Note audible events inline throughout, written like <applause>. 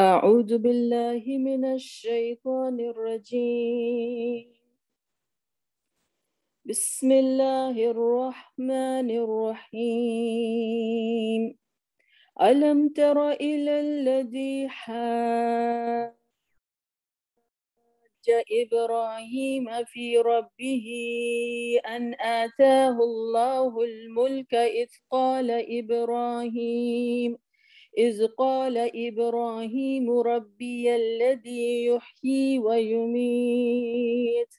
أعوذ بالله من الشيطان الرجيم بسم الله الرحمن الرحيم ألم تر إلى الذي حاج إبراهيم في ربه أن آتاه الله الملك إذ قال إبراهيم إذ قال إبراهيم ربي الذي يحيي ويميت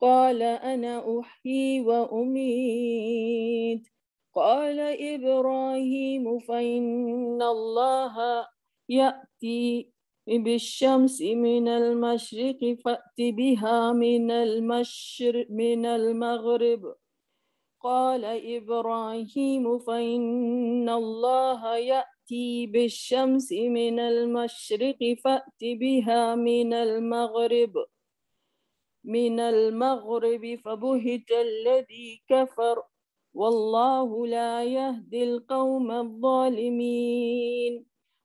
قال أنا أحيي وأميت قال إبراهيم فإن الله يأتي بالشمس من المشرق فأت بها من المشرق من المغرب قال إبراهيم فإن الله يأتي تأتي بالشمس من المشرق فأت بها من المغرب من المغرب فبهت الذي كفر والله لا يهدي القوم الظالمين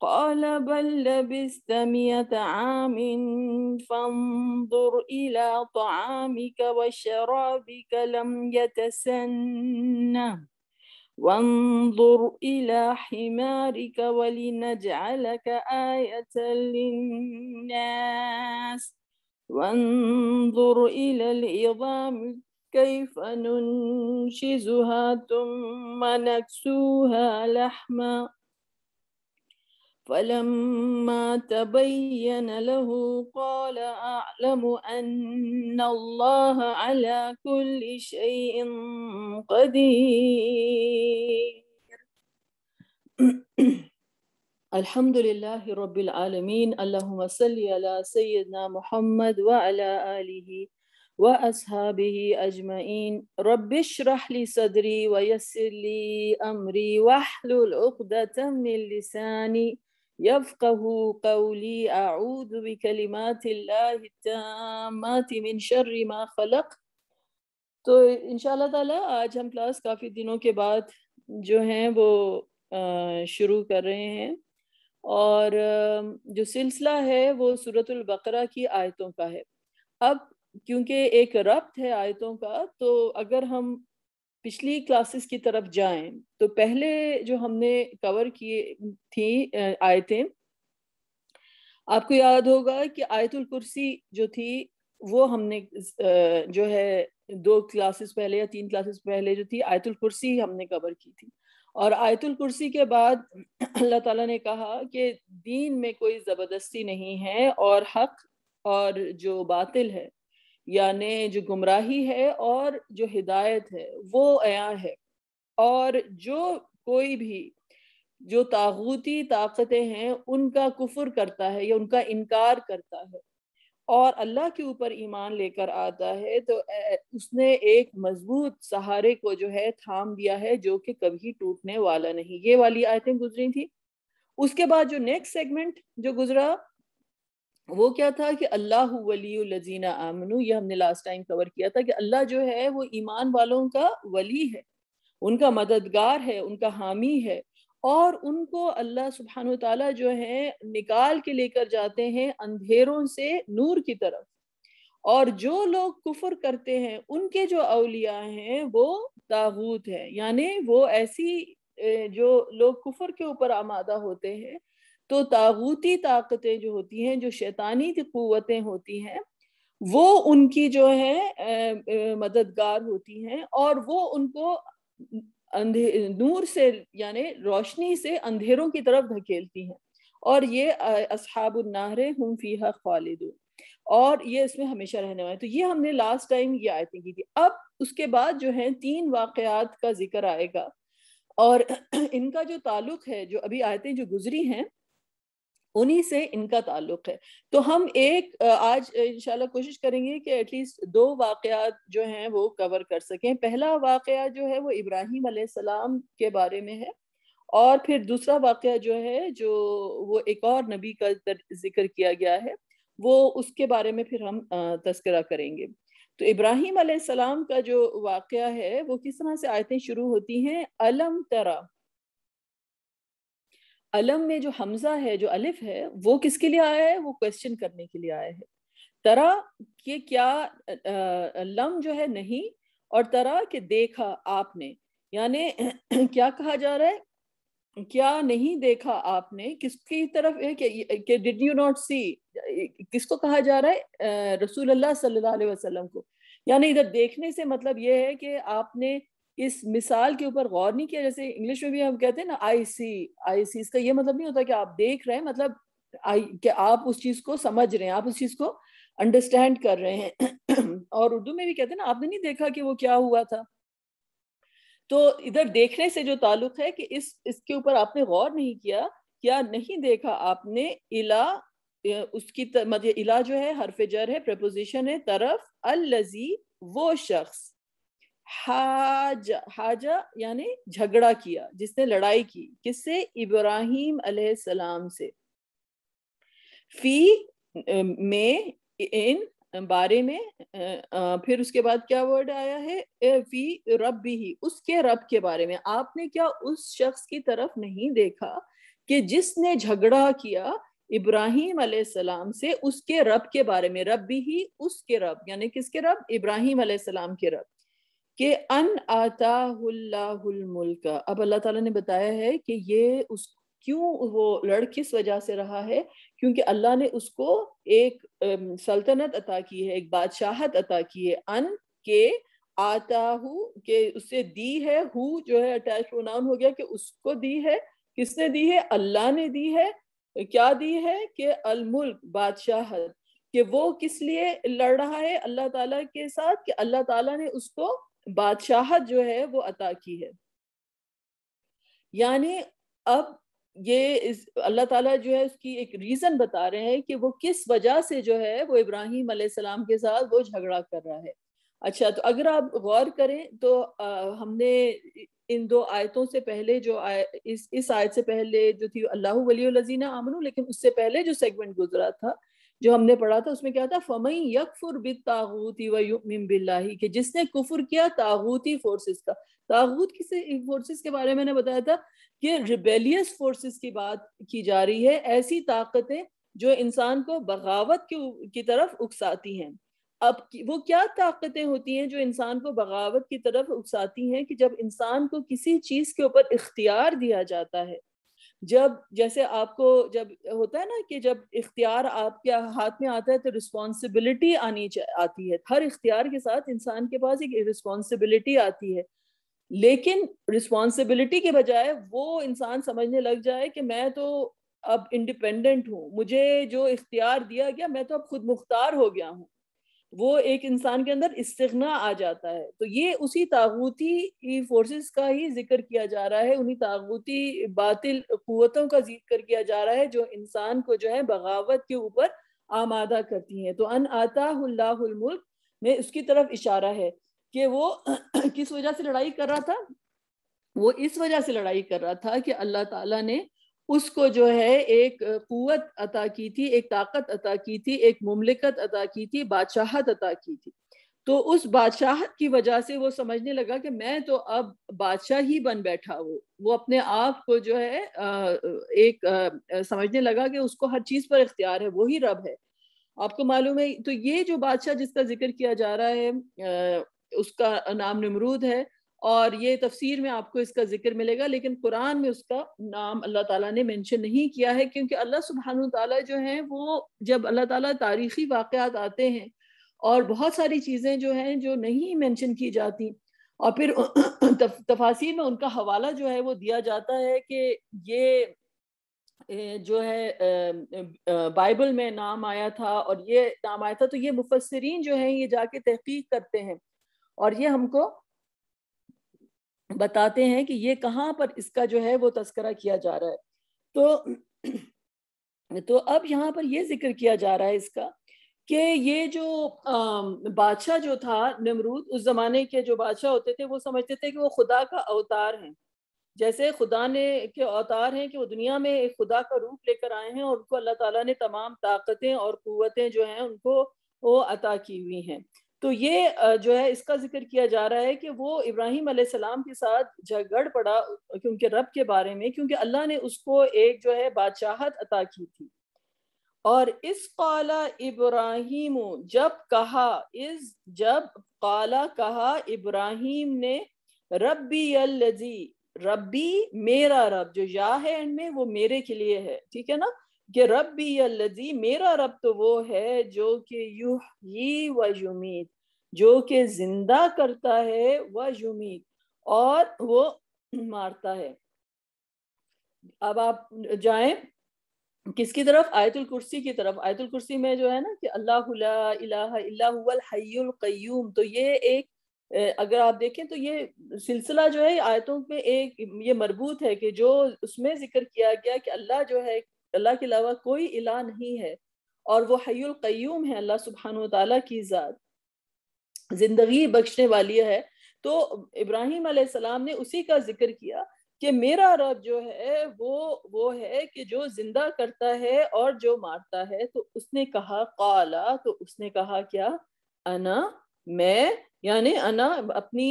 قال بل لبست مئة عام فانظر إلى طعامك وشرابك لم يتسنه وانظر إلى حمارك ولنجعلك آية للناس وانظر إلى العظام كيف ننشزها ثم نكسوها لحماً فلما تبين له قال اعلم ان الله على كل شيء قدير الحمد لله رب العالمين اللهم صل على سيدنا محمد وعلى اله واصحابه اجمعين رب اشرح لي صدري ويسر لي امري واحلل عقده من لساني يفقه قولي أعوذ بكلمات الله التامات من شر ما خلق तो इन ताला आज हम क्लास काफ़ी दिनों के बाद जो हैं वो शुरू कर रहे हैं और जो सिलसिला है वो सूरतुल बकरा की आयतों का है अब क्योंकि एक रब्त है आयतों का तो अगर हम पिछली क्लासेस की तरफ जाएं तो पहले जो हमने कवर किए थी आयतें आपको याद होगा कि आयतुल कुर्सी जो थी वो हमने जो है दो क्लासेस पहले या तीन क्लासेस पहले जो थी आयतुल कुर्सी हमने कवर की थी और आयतुल कुर्सी के बाद अल्लाह ताला ने कहा कि दीन में कोई ज़बरदस्ती नहीं है और हक और जो बातिल है यानि जो गुमराही है और जो हिदायत है वो अया है और जो कोई भी जो तागूती ताकतें हैं उनका कुफर करता है या उनका इनकार करता है और अल्लाह के ऊपर ईमान लेकर आता है तो उसने एक मजबूत सहारे को जो है थाम दिया है जो कि कभी टूटने वाला नहीं ये वाली आयतें गुजरी थी उसके बाद जो नेक्स्ट सेगमेंट जो गुजरा वो क्या था कि अल्लाह वली लजीना आमनू ये हमने लास्ट टाइम कवर किया था कि अल्लाह जो है वो ईमान वालों का वली है उनका मददगार है उनका हामी है और उनको अल्लाह सुबहान तला जो है निकाल के लेकर जाते हैं अंधेरों से नूर की तरफ और जो लोग कुफर करते हैं उनके जो अलिया हैं वो ताबूत हैं यानी वो ऐसी जो लोग कुफर के ऊपर आमादा होते हैं तो तागूती ताकतें जो होती हैं जो शैतानी की क़वतें होती हैं वो उनकी जो है मददगार होती हैं और वो उनको अंधे नूर से यानी रोशनी से अंधेरों की तरफ धकेलती हैं और ये असहाबुलनाहरे हम फीहा खालिद और ये इसमें हमेशा रहने वाले तो ये हमने लास्ट टाइम ये आयतें की थी अब उसके बाद जो है तीन वाक़ात का जिक्र आएगा और <clears throat> इनका जो ताल्लुक है जो अभी आयतें जो गुजरी हैं उन्हीं से इनका ताल्लुक है तो हम एक आज इंशाल्लाह कोशिश करेंगे कि एटलीस्ट दो वाकयात जो हैं वो कवर कर सकें पहला वाकया जो है वो इब्राहिम सलाम के बारे में है और फिर दूसरा वाकया जो है जो वो एक और नबी का जिक्र किया गया है वो उसके बारे में फिर हम तस्करा करेंगे तो इब्राहिम सलाम का जो वाक़ है वो किस तरह से आयतें शुरू होती हैं अलम तरा अलम में जो हमजा है जो अलिफ है वो किसके लिए आया है वो क्वेश्चन करने के लिए आया है तरा के क्या आ, लम जो है नहीं और तरा के देखा आपने यानी <clears throat> क्या कहा जा रहा है क्या नहीं देखा आपने किसकी तरफ है कि डिड यू नॉट सी किसको कहा जा रहा है रसूल अल्लाह सल्लल्लाहु अलैहि वसल्लम को यानी इधर देखने से मतलब ये है कि आपने इस मिसाल के ऊपर गौर नहीं किया जैसे इंग्लिश में भी हम कहते हैं ना आई सी आई सी इसका ये मतलब नहीं होता कि आप देख रहे हैं मतलब आई कि आप उस चीज को समझ रहे हैं आप उस चीज को अंडरस्टैंड कर रहे हैं <clears throat> और उर्दू में भी कहते हैं ना आपने नहीं देखा कि वो क्या हुआ था तो इधर देखने से जो ताल्लुक है कि इस इसके ऊपर आपने गौर नहीं किया या नहीं देखा आपने इला उसकी मतलब इला जो है हरफ जर है प्रपोजिशन है तरफ अल लजी वो शख्स हाजा हाजा यानी झगड़ा किया जिसने लड़ाई की किससे इब्राहिम सलाम से फी में इन बारे में फिर उसके बाद क्या वर्ड आया है फी रब ही उसके रब के बारे में आपने क्या उस शख्स की तरफ नहीं देखा कि जिसने झगड़ा किया इब्राहिम सलाम से उसके रब के बारे में रब भी ही उसके रब यानी किसके रब इब्राहिम सलाम के रब कि अन मुल्क अब अल्लाह ताला ने बताया है कि ये उस क्यों वो लड़ किस वजह से रहा है क्योंकि अल्लाह ने उसको एक सल्तनत अता की है एक बादशाहत अता की है अन के आताहू के उसे दी है हु जो है अटैच प्रोनाउन हो गया कि उसको दी है किसने दी है अल्लाह ने दी है क्या दी है कि अलमुल्क बादशाहत कि वो किस लिए लड़ रहा है अल्लाह ताला के साथ कि अल्लाह ताला ने उसको बादशाहत जो है वो अता की है यानी अब ये इस अल्लाह ताला जो है उसकी एक रीज़न बता रहे हैं कि वो किस वजह से जो है वो इब्राहिम सलाम के साथ वो झगड़ा कर रहा है अच्छा तो अगर आप गौर करें तो आ, हमने इन दो आयतों से पहले जो आय, इस इस आयत से पहले जो थी अल्लाह वली लजीना आमनू लेकिन उससे पहले जो सेगमेंट गुजरा था जो हमने पढ़ा था उसमें क्या था फमई यकफुर बिद तागूती वमिन बिल्लाही कि जिसने कुफर किया तागूती फोर्सेस का तागूत की फोर्सेस के बारे में मैंने बताया था कि रिबेलियस फोर्सेस की बात की जा रही है ऐसी ताकतें जो इंसान को बगावत के की तरफ उकसाती हैं अब वो क्या ताकतें होती हैं जो इंसान को बगावत की तरफ उकसाती हैं कि जब इंसान को किसी चीज़ के ऊपर इख्तियार दिया जाता है जब जैसे आपको जब होता है ना कि जब इख्तियार आपके हाथ में आता है तो रिस्पॉन्सिबिलिटी आनी आती है हर इख्तियार के साथ इंसान के पास एक रिस्पॉन्सिबिलिटी आती है लेकिन रिस्पॉन्सिबिलिटी के बजाय वो इंसान समझने लग जाए कि मैं तो अब इंडिपेंडेंट हूँ मुझे जो इख्तियार दिया गया मैं तो अब खुद मुख्तार हो गया हूँ वो एक इंसान के अंदर इस्तना आ जाता है तो ये उसी तागूती फोर्सेस का ही जिक्र किया जा रहा है उन्हीं तागूती बातिल कुतों का जिक्र किया जा रहा है जो इंसान को जो है बगावत के ऊपर आमादा करती हैं तो अन आता मुल्क में उसकी तरफ इशारा है कि वो <clears throat> किस वजह से लड़ाई कर रहा था वो इस वजह से लड़ाई कर रहा था कि अल्लाह ताला ने उसको जो है एक कुत अता की थी एक ताकत अता की थी एक मुमलिकत अता की थी बादशाहत अता की थी तो उस बादशाहत की वजह से वो समझने लगा कि मैं तो अब बादशाह ही बन बैठा वो वो अपने आप को जो है एक समझने लगा कि उसको हर चीज़ पर इख्तियार है वही रब है आपको मालूम है तो ये जो बादशाह जिसका जिक्र किया जा रहा है उसका नाम नमरूद है और ये तफसीर में आपको इसका जिक्र मिलेगा लेकिन कुरान में उसका नाम अल्लाह ताला ने मेंशन नहीं किया है क्योंकि अल्लाह सुबहान तला जो है वो जब अल्लाह ताला तारीखी वाकयात आते हैं और बहुत सारी चीज़ें जो हैं जो नहीं मेंशन की जाती और फिर <clears throat> तफासिर में उनका हवाला जो है वो दिया जाता है कि ये जो है बाइबल में नाम आया था और ये नाम आया था तो ये मुफसरीन जो है ये जाके तहकीक करते हैं और ये हमको बताते हैं कि ये कहाँ पर इसका जो है वो तस्करा किया जा रहा है तो तो अब यहाँ पर ये जिक्र किया जा रहा है इसका कि ये जो बादशाह जो था नमरूद उस जमाने के जो बादशाह होते थे वो समझते थे कि वो खुदा का अवतार हैं जैसे खुदा ने के अवतार हैं कि वो दुनिया में एक खुदा का रूप लेकर आए हैं और उनको अल्लाह ताला ने तमाम ताकतें और कुतें जो हैं उनको वो अता की हुई हैं तो ये जो है इसका जिक्र किया जा रहा है कि वो इब्राहिम सलाम के साथ झगड़ पड़ा कि उनके रब के बारे में क्योंकि अल्लाह ने उसको एक जो है बादशाहत अता की थी और इस काला इब्राहिम जब कहा इस जब काला कहा इब्राहिम ने रब्बी अल्लजी रब्बी मेरा रब जो या है एंड में वो मेरे के लिए है ठीक है ना कि रब भी अल्लजी मेरा रब तो वो है जो कि यू ही व युमीत जो कि जिंदा करता है व युमीत और वो मारता है अब आप जाए किसकी तरफ आयतुल कुर्सी की तरफ आयतुल कुर्सी में जो है ना कि अल्लाह कयूम तो ये एक अगर आप देखें तो ये सिलसिला जो है आयतों में एक ये मरबूत है कि जो उसमें जिक्र किया गया कि अल्लाह जो है अल्लाह के अलावा कोई इला नहीं है और वो हयुल कयूम है अल्लाह सुबहान तला की ज़ात ज़िंदगी बख्शने वाली है तो इब्राहिम सलाम ने उसी का जिक्र किया कि मेरा रब जो है वो वो है कि जो जिंदा करता है और जो मारता है तो उसने कहा काला तो उसने कहा क्या अना मैं यानी अना अपनी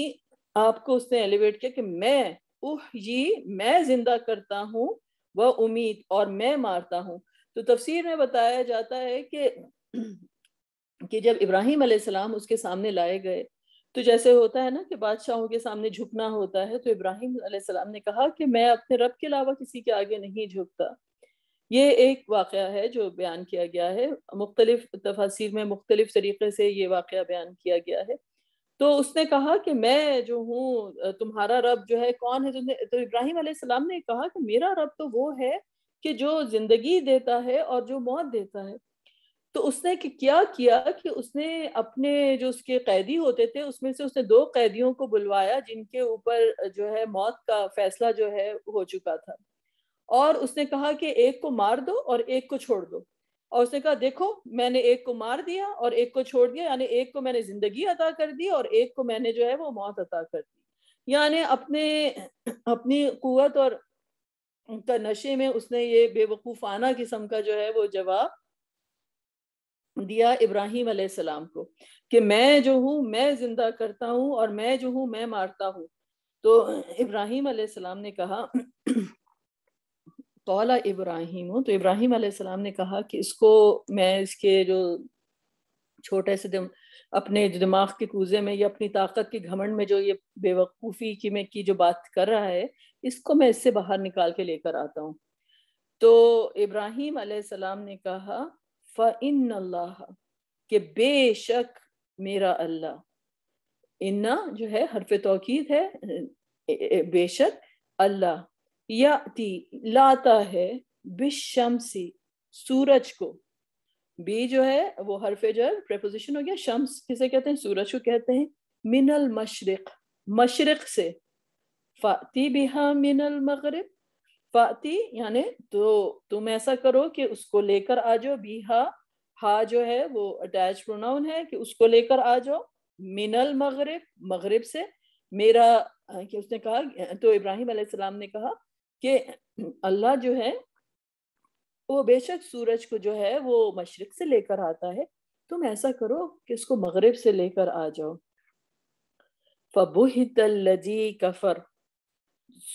आप को उसने एलिवेट किया कि मैं उह ये मैं जिंदा करता हूँ वह उम्मीद और मैं मारता हूँ तो तफसीर में बताया जाता है कि <clears throat> कि जब इब्राहिम अलैहिस्सलाम उसके सामने लाए गए तो जैसे होता है ना कि बादशाहों के सामने झुकना होता है तो इब्राहिम अलैहिस्सलाम ने कहा कि मैं अपने रब के अलावा किसी के आगे नहीं झुकता ये एक वाक़ है जो बयान किया गया है मुख्तलिफ तफासिर में मुख्तलिफ तरीके से ये वाक़ बयान किया गया है तो उसने कहा कि मैं जो हूँ तुम्हारा रब जो है कौन है तो इब्राहिम सलाम ने कहा कि मेरा रब तो वो है कि जो जिंदगी देता है और जो मौत देता है तो उसने क्या किया कि उसने अपने जो उसके कैदी होते थे उसमें से उसने दो कैदियों को बुलवाया जिनके ऊपर जो है मौत का फैसला जो है हो चुका था और उसने कहा कि एक को मार दो और एक को छोड़ दो और उसने कहा देखो मैंने एक को मार दिया और एक को छोड़ दिया यानी एक को मैंने जिंदगी अता कर दी और एक को मैंने जो है वो मौत अता कर दी यानी अपने अपनी कुत और का नशे में उसने ये बेवकूफ़ाना किस्म का जो है वो जवाब दिया इब्राहिम सलाम को कि मैं जो हूँ मैं जिंदा करता हूँ और मैं जो हूँ मैं मारता हूँ तो इब्राहिम सलाम ने कहा कौला इब्राहिम तो इब्राहिम आसमाम ने कहा कि इसको मैं इसके जो छोटे से दिम, अपने दिमाग के कूजे में या अपनी ताकत के घमंड में जो ये बेवकूफ़ी की मैं की जो बात कर रहा है इसको मैं इससे बाहर निकाल के लेकर आता हूँ तो इब्राहिम आसमाम ने कहा फ़िन अल्लाह के बेशक मेरा अल्लाह इन्ना जो है हरफ तोकीद है बेशक अल्लाह याति लाता है बिशमसी सूरज को बी जो है वो हरफेजर प्रेपोजिशन हो गया शम्स किसे कहते हैं सूरज को कहते हैं मिनल मशरक मशरक से फाती बिहा मिनल मगरब फाती यानी तो तुम ऐसा करो कि उसको लेकर आ जाओ बिहा हा जो है वो अटैच प्रोनाउन है कि उसको लेकर आ जाओ मिनल मगरब मगरब से मेरा कि उसने कहा तो इब्राहिम ने कहा कि अल्लाह जो है वो बेशक सूरज को जो है वो मशरक से लेकर आता है तुम ऐसा करो कि उसको मगरब से लेकर आ जाओ फबुहितल्लजी कफर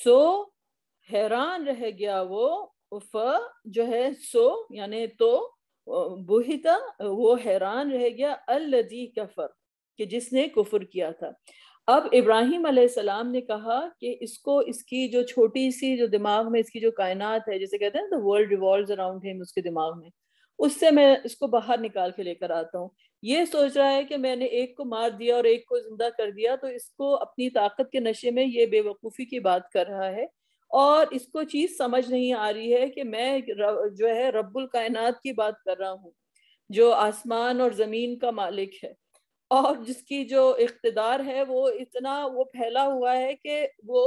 सो हैरान रह गया वो फ जो है सो यानी तो बुहिता वो हैरान रह गया अल्लजी कफर कि जिसने कुफर किया था अब इब्राहिम सलाम ने कहा कि इसको इसकी जो छोटी सी जो दिमाग में इसकी जो कायनात है जैसे कहते हैं the world revolve around him उसके दिमाग में उससे मैं इसको बाहर निकाल के लेकर आता हूँ ये सोच रहा है कि मैंने एक को मार दिया और एक को जिंदा कर दिया तो इसको अपनी ताकत के नशे में ये बेवकूफ़ी की बात कर रहा है और इसको चीज़ समझ नहीं आ रही है कि मैं जो है रब्बुल कायनात की बात कर रहा हूँ जो आसमान और ज़मीन का मालिक है और जिसकी जो इकतदार है वो इतना वो फैला हुआ है कि वो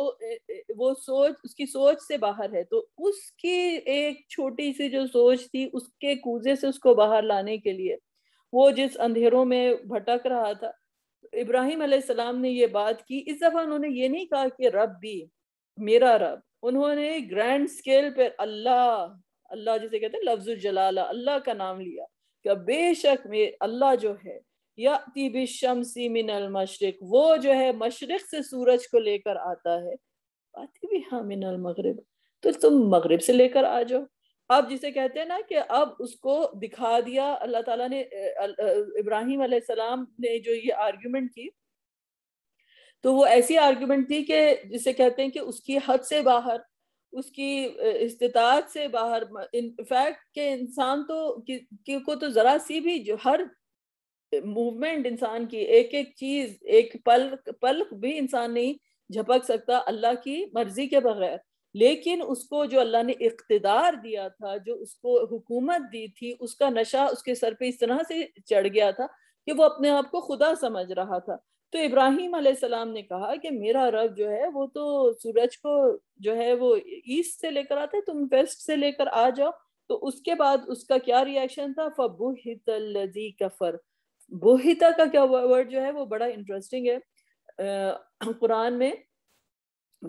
वो सोच उसकी सोच से बाहर है तो उसकी एक छोटी सी जो सोच थी उसके कूजे से उसको बाहर लाने के लिए वो जिस अंधेरों में भटक रहा था इब्राहिम सलाम ने ये बात की इस दफ़ा उन्होंने ये नहीं कहा कि रब भी मेरा रब उन्होंने ग्रैंड स्केल पर अल्लाह अल्लाह जिसे कहते हैं लफ्जुल जलाला अल्लाह का नाम लिया क्या बेशक मे अल्लाह जो है यति बिशमसी मिनल मशरक वो जो है मशरक से सूरज को लेकर आता है आती भी हाँ मिनल मगरब तो तुम मगरब से लेकर आ जाओ अब जिसे कहते हैं ना कि अब उसको दिखा दिया अल्लाह ताला ने इब्राहिम सलाम ने जो ये आर्ग्यूमेंट की तो वो ऐसी आर्ग्यूमेंट थी कि जिसे कहते हैं कि उसकी हद से बाहर उसकी इस्तात से बाहर इनफैक्ट के इंसान तो कि, कि को तो ज़रा सी भी जो हर मूवमेंट इंसान की एक एक चीज एक पल पल भी इंसान नहीं झपक सकता अल्लाह की मर्जी के बगैर लेकिन उसको जो अल्लाह ने इकतदार दिया था जो उसको हुकूमत दी थी उसका नशा उसके सर पे इस तरह से चढ़ गया था कि वो अपने आप को खुदा समझ रहा था तो इब्राहिम सलाम ने कहा कि मेरा रब जो है वो तो सूरज को जो है वो ईस्ट से लेकर आता है तुम वेस्ट से लेकर आ जाओ तो उसके बाद उसका क्या रिएक्शन था फबू कफर बोहिता का क्या वर्ड जो है वो बड़ा इंटरेस्टिंग है कुरान में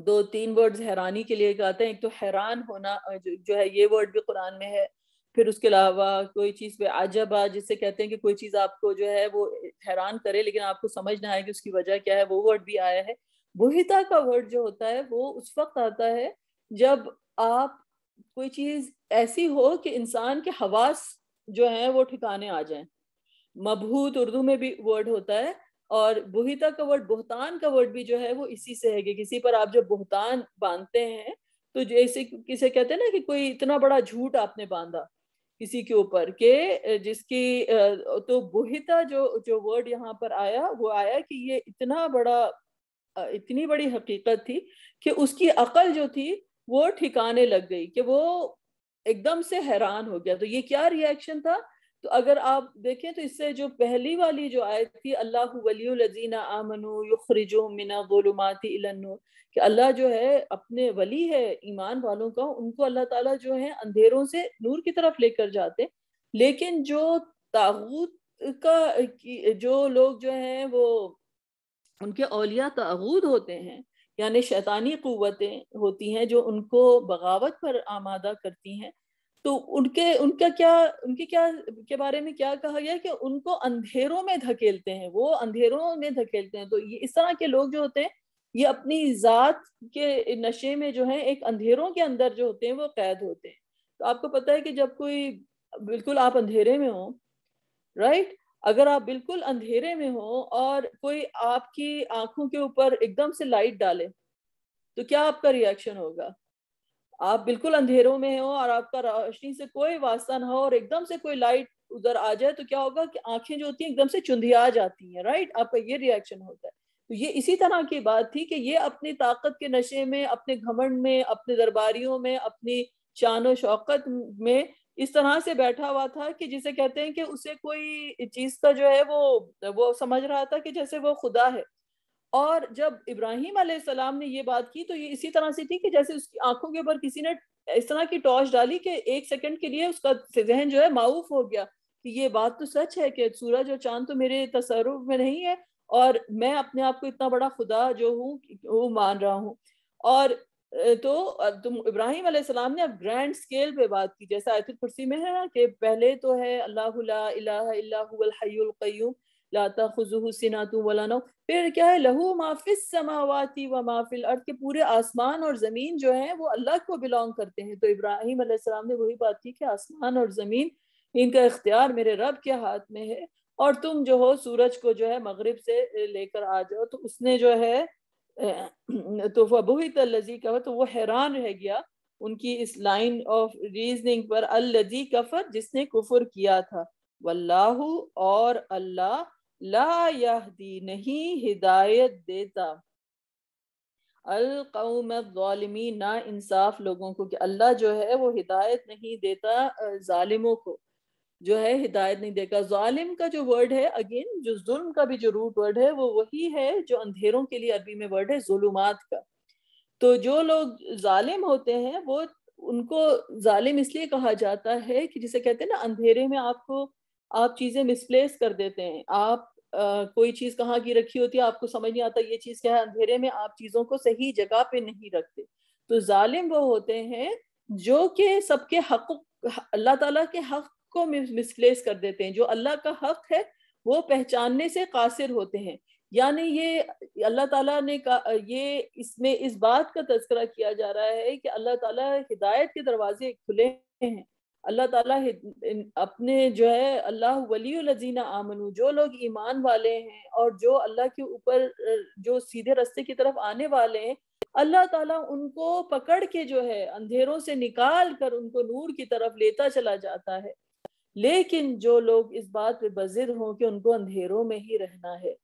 दो तीन वर्ड्स हैरानी के लिए कहते हैं एक तो हैरान होना जो, जो है ये वर्ड भी कुरान में है फिर उसके अलावा कोई चीज़ पे आजबा जिससे कहते हैं कि कोई चीज़ आपको जो है वो हैरान करे लेकिन आपको समझ ना आए कि उसकी वजह क्या है वो वर्ड भी आया है बोहिता का वर्ड जो होता है वो उस वक्त आता है जब आप कोई चीज़ ऐसी हो कि इंसान के हवास जो है वो ठिकाने आ जाए मबहूत उर्दू में भी वर्ड होता है और बुहिता का वर्ड बोहतान का वर्ड भी जो है वो इसी से है कि किसी पर आप जब बोहतान बांधते हैं तो जैसे किसे कहते हैं ना कि कोई इतना बड़ा झूठ आपने बांधा किसी के ऊपर के जिसकी तो बुहिता जो जो वर्ड यहाँ पर आया वो आया कि ये इतना बड़ा इतनी बड़ी हकीकत थी कि उसकी अकल जो थी वो ठिकाने लग गई कि वो एकदम से हैरान हो गया तो ये क्या रिएक्शन था तो अगर आप देखें तो इससे जो पहली वाली जो आयत थी अल्लाह वलीना आमनु युखरिजो मिना गोलुमाती इलनूर कि अल्लाह जो है अपने वली है ईमान वालों का उनको अल्लाह ताला जो है अंधेरों से नूर की तरफ लेकर जाते लेकिन जो ताबूत का जो लोग जो हैं वो उनके अलिया ताबूद होते हैं यानी शैतानी क़वतें होती हैं जो उनको बगावत पर आमादा करती हैं तो उनके उनका क्या उनके क्या के बारे में क्या कहा गया कि उनको अंधेरों में धकेलते हैं वो अंधेरों में धकेलते हैं तो ये इस तरह के लोग जो होते हैं ये अपनी ज़ात के नशे में जो है एक अंधेरों के अंदर जो होते हैं वो कैद होते हैं तो आपको पता है कि जब कोई बिल्कुल आप अंधेरे में हो राइट अगर आप बिल्कुल अंधेरे में हो और कोई आपकी आंखों के ऊपर एकदम से लाइट डाले तो क्या आपका रिएक्शन होगा आप बिल्कुल अंधेरों में हो और आपका रोशनी से कोई वास्ता ना हो और एकदम से कोई लाइट उधर आ जाए तो क्या होगा कि आंखें जो होती हैं एकदम से चुंधिया जाती हैं राइट आपका ये रिएक्शन होता है तो ये इसी तरह की बात थी कि ये अपनी ताकत के नशे में अपने घमंड में अपने दरबारियों में अपनी शान शौकत में इस तरह से बैठा हुआ था कि जिसे कहते हैं कि उसे कोई चीज का जो है वो वो समझ रहा था कि जैसे वो खुदा है और जब इब्राहिम सलाम ने ये बात की तो ये इसी तरह से थी कि जैसे उसकी आंखों के ऊपर किसी ने इस तरह की टॉर्च डाली कि एक सेकंड के लिए उसका जहन जो है माऊफ हो गया कि ये बात तो सच है कि सूरज और चांद तो मेरे तसरुफ में नहीं है और मैं अपने आप को इतना बड़ा खुदा जो हूँ वो मान रहा हूँ और तो तुम इब्राहिम सलाम ने अब ग्रैंड स्केल पे बात की जैसा आयतुल कुर्सी में है ना कि पहले तो है अल्लाह लाता खजू सिनातू फिर क्या है लहू माफिस समावाती व माफिल अर्थ के पूरे आसमान और ज़मीन जो है वो अल्लाह को बिलोंग करते हैं तो इब्राहिम आसमाम ने वही बात की कि आसमान और ज़मीन इनका इख्तियार मेरे रब के हाथ में है और तुम जो हो सूरज को जो है मगरब से लेकर आ जाओ तो उसने जो है तो अबूही लजी कहा तो वो हैरान रह गया उनकी इस लाइन ऑफ रीजनिंग पर अल्लजी कफर जिसने कुफर किया था वल्लाहु और अल्लाह ला यहदी नहीं हिदायत देता अलकौमी ना इंसाफ लोगों को कि अल्लाह जो है वो हिदायत नहीं देता ालिमों को जो है हिदायत नहीं देगा ालिम का जो वर्ड है अगेन जो जुल्म का भी जो रूट वर्ड है वो वही है जो अंधेरों के लिए अरबी में वर्ड है जुलूमात का तो जो लोग ालिम होते हैं वो उनको ालिम इसलिए कहा जाता है कि जिसे कहते हैं ना अंधेरे में आपको आप चीजें मिसप्लेस कर देते हैं आप Uh, कोई चीज कहाँ की रखी होती है आपको समझ नहीं आता ये चीज क्या है अंधेरे में आप चीजों को सही जगह पे नहीं रखते तो जालिम वो होते हैं जो कि सबके हक अल्लाह ताला के हक को मिसप्लेस कर देते हैं जो अल्लाह का हक है वो पहचानने से कासिर होते हैं यानी ये अल्लाह ताला ने कहा ये इसमें इस बात का तस्करा किया जा रहा है कि अल्लाह ताला हिदायत के दरवाजे खुले हैं अल्लाह ताला अपने जो है अल्लाह वली लजीना आमनू जो लोग ईमान वाले हैं और जो अल्लाह के ऊपर जो सीधे रस्ते की तरफ आने वाले हैं अल्लाह ताला उनको पकड़ के जो है अंधेरों से निकाल कर उनको नूर की तरफ लेता चला जाता है लेकिन जो लोग इस बात पे बजिर हों कि उनको अंधेरों में ही रहना है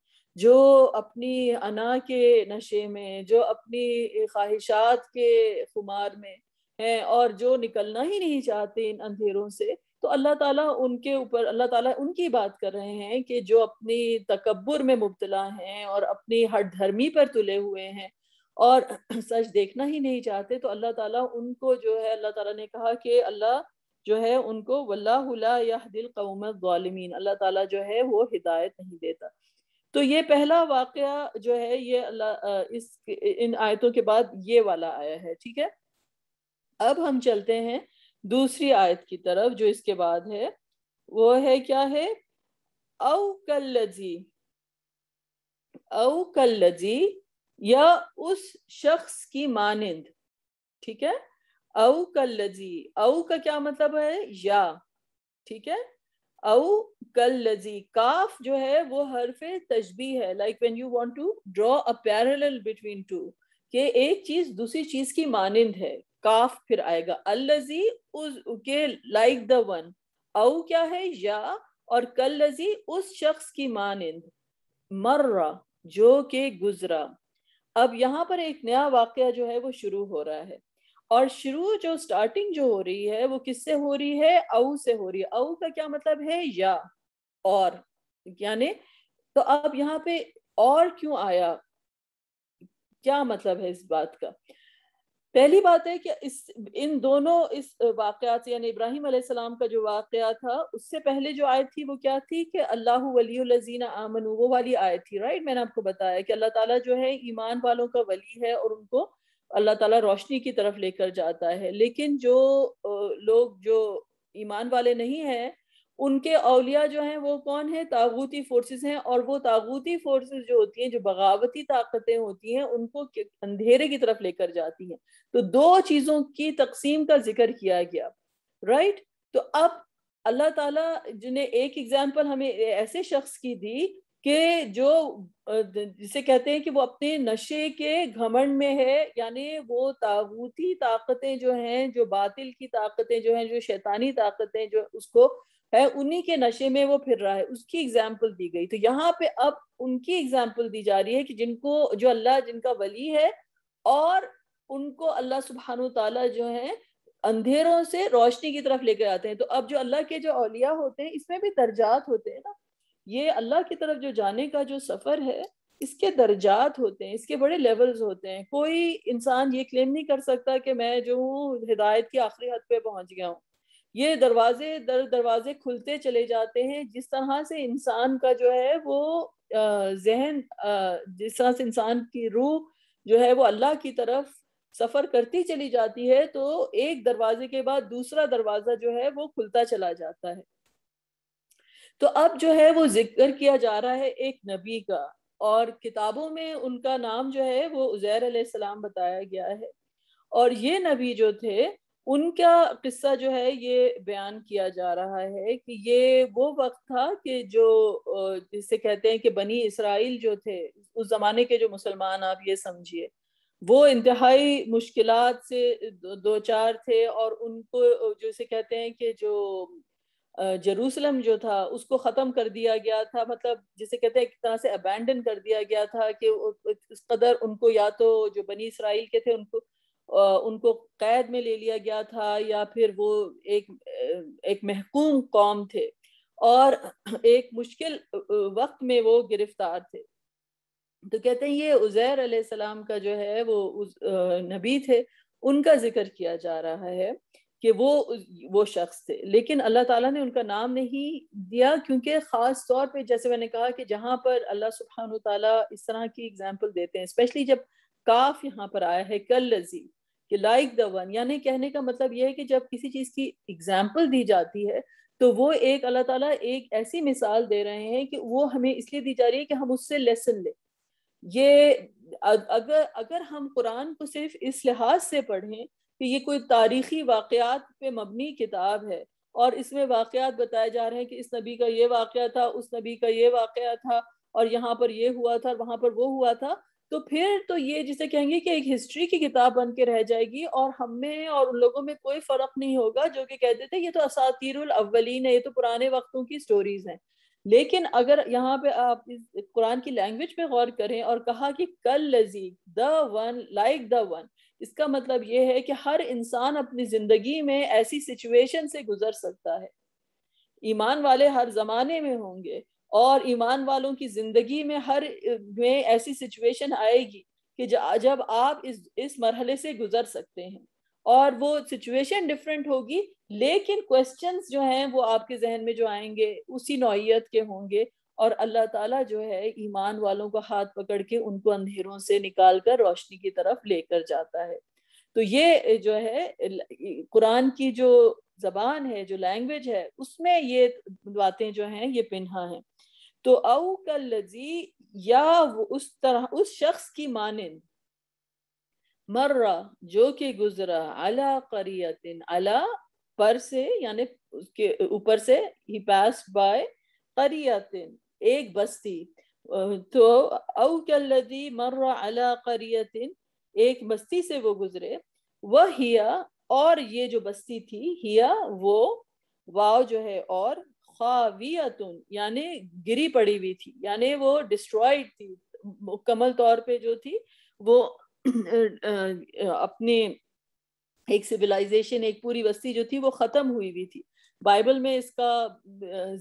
जो अपनी अना के नशे में जो अपनी ख्वाहिशात के खुमार में हैं और जो निकलना ही नहीं चाहते इन अंधेरों से तो अल्लाह ताला उनके ऊपर अल्लाह ताला उनकी बात कर रहे हैं कि जो अपनी तकबर में मुबतला हैं और अपनी हर धर्मी पर तुले हुए हैं और <clears throat> सच देखना ही नहीं चाहते तो अल्लाह ताला उनको जो है अल्लाह ताला ने कहा कि अल्लाह जो है उनको वल्ला दिल कौम ालमीन अल्लाह ताला जो है वो हिदायत नहीं देता तो ये पहला वाक़ जो है ये अल्लाह इस इन आयतों के बाद ये वाला आया है ठीक है अब हम चलते हैं दूसरी आयत की तरफ जो इसके बाद है वो है क्या है औ कल्लजी औ कल्लजी या उस शख्स की मानिंद ठीक है औ कल्लजी औ का क्या मतलब है या ठीक है औ कल्लजी काफ जो है वो हरफ तजबी है like when you want to draw a parallel between two कि एक चीज दूसरी चीज की मानिंद है काफ फिर आएगा अल्लजी उस के लाइक द वन औ क्या है या और कल लजी उस शख्स की मानिंद मर्रा जो के गुजरा अब यहाँ पर एक नया वाक्य जो है वो शुरू हो रहा है और शुरू जो स्टार्टिंग जो हो रही है वो किससे हो रही है औ से हो रही है औ का क्या मतलब है या और यानी तो अब यहाँ पे और क्यों आया क्या मतलब है इस बात का पहली बात है कि इस इन दोनों इस वाक़ात यानी इब्राहिम आसमाम का जो वाक़ था उससे पहले जो आयत थी वो क्या थी कि अल्लाह वलीजीना आमनू वो वाली आयत थी राइट मैंने आपको बताया कि अल्लाह ताला जो है ईमान वालों का वली है और उनको अल्लाह ताला रोशनी की तरफ लेकर जाता है लेकिन जो लोग जो ईमान वाले नहीं हैं उनके अलिया जो हैं वो कौन है तागूती फोर्सेस हैं और वो तागूती फोर्सेस जो होती हैं जो बगावती ताकतें होती हैं उनको अंधेरे की तरफ लेकर जाती हैं तो दो चीज़ों की तकसीम का जिक्र किया गया राइट तो अब अल्लाह ताला जिन्हें एक एग्जाम्पल हमें ऐसे शख्स की दी कि जो जिसे कहते हैं कि वो अपने नशे के घमंड में है यानी वो तागूती ताकतें जो हैं जो बातिल की ताकतें जो हैं जो शैतानी ताकतें जो उसको है उन्हीं के नशे में वो फिर रहा है उसकी एग्जाम्पल दी गई तो यहाँ पे अब उनकी एग्जाम्पल दी जा रही है कि जिनको जो अल्लाह जिनका वली है और उनको अल्लाह सुबहान तला जो है अंधेरों से रोशनी की तरफ लेकर आते हैं तो अब जो अल्लाह के जो अलिया होते हैं इसमें भी दर्जात होते हैं ना ये अल्लाह की तरफ जो जाने का जो सफ़र है इसके दर्जात होते हैं इसके बड़े लेवल्स होते हैं कोई इंसान ये क्लेम नहीं कर सकता कि मैं जो हूँ हिदायत की आखिरी हद पे पहुंच गया हूँ ये दरवाजे दर दरवाजे खुलते चले जाते हैं जिस तरह से इंसान का जो है वो जहन जिस तरह से इंसान की रूह जो है वो अल्लाह की तरफ सफर करती चली जाती है तो एक दरवाजे के बाद दूसरा दरवाजा जो है वो खुलता चला जाता है तो अब जो है वो जिक्र किया जा रहा है एक नबी का और किताबों में उनका नाम जो है वो उजैर सलाम बताया गया है और ये नबी जो थे उनका किस्सा जो है ये बयान किया जा रहा है कि ये वो वक्त था कि जो जिसे कहते हैं कि बनी इसराइल जो थे उस ज़माने के जो मुसलमान आप ये समझिए वो इंतहाई मुश्किल से दो चार थे और उनको जैसे कहते हैं कि जो जरूसलम जो था उसको ख़त्म कर दिया गया था मतलब जिसे कहते हैं एक तरह से अबेंडन कर दिया गया था कि उस कदर उनको या तो जो बनी इसराइल के थे उनको उनको कैद में ले लिया गया था या फिर वो एक एक महकूम कौम थे और एक मुश्किल वक्त में वो गिरफ्तार थे तो कहते हैं ये उज़ैर सलाम का जो है वो उस नबी थे उनका जिक्र किया जा रहा है कि वो वो शख्स थे लेकिन अल्लाह ताला ने उनका नाम नहीं दिया क्योंकि ख़ास तौर पे जैसे मैंने कहा कि जहाँ पर अल्लाह सुबहान ताला इस तरह की एग्जांपल देते हैं स्पेशली जब काफ यहाँ पर आया है कल लजी कि लाइक द वन यानी कहने का मतलब यह है कि जब किसी चीज़ की एग्जाम्पल दी जाती है तो वो एक अल्लाह ताला एक ऐसी मिसाल दे रहे हैं कि वो हमें इसलिए दी जा रही है कि हम उससे लेसन लें ये अगर अगर हम कुरान को सिर्फ इस लिहाज से पढ़ें कि ये कोई तारीखी वाक़ात पे मबनी किताब है और इसमें वाक़ात बताए जा रहे हैं कि इस नबी का ये वाक़ था उस नबी का ये वाक़ था और यहाँ पर ये हुआ था और वहाँ पर वो हुआ था तो फिर तो ये जिसे कहेंगे कि एक हिस्ट्री की किताब बन के रह जाएगी और हमें और उन लोगों में कोई फर्क नहीं होगा जो कि कहते थे ये तो असातिर अव्वलीन है ये तो पुराने वक्तों की स्टोरीज हैं लेकिन अगर यहाँ पे आप इस कुरान की लैंग्वेज पे गौर करें और कहा कि कल लजी the one like the one इसका मतलब ये है कि हर इंसान अपनी ज़िंदगी में ऐसी सिचुएशन से गुजर सकता है ईमान वाले हर ज़माने में होंगे और ईमान वालों की जिंदगी में हर में ऐसी सिचुएशन आएगी कि जब आप इस इस मरहले से गुजर सकते हैं और वो सिचुएशन डिफरेंट होगी लेकिन क्वेश्चंस जो हैं वो आपके जहन में जो आएंगे उसी नौीयत के होंगे और अल्लाह ताला जो है ईमान वालों को हाथ पकड़ के उनको अंधेरों से निकाल कर रोशनी की तरफ लेकर जाता है तो ये जो है कुरान की जो जबान है जो लैंग्वेज है उसमें ये बातें जो हैं ये पिन्हा हैं तो औ का लजी या वो उस तरह उस शख्स की मानंद मर्रा जो कि गुजरा अला करियतिन अला पर से यानी उसके ऊपर से ही पास बाय करियतिन एक बस्ती तो औ का लदी मर्रा अला करियतिन एक बस्ती से वो गुजरे वह हिया और ये जो बस्ती थी हिया वो वाव जो है और खावियतुन यानी गिरी पड़ी हुई थी यानी वो डिस्ट्रॉयड थी मुकम्मल तौर पे जो थी वो <clears throat> अपने एक सिविलाइजेशन एक पूरी बस्ती जो थी वो ख़त्म हुई हुई थी बाइबल में इसका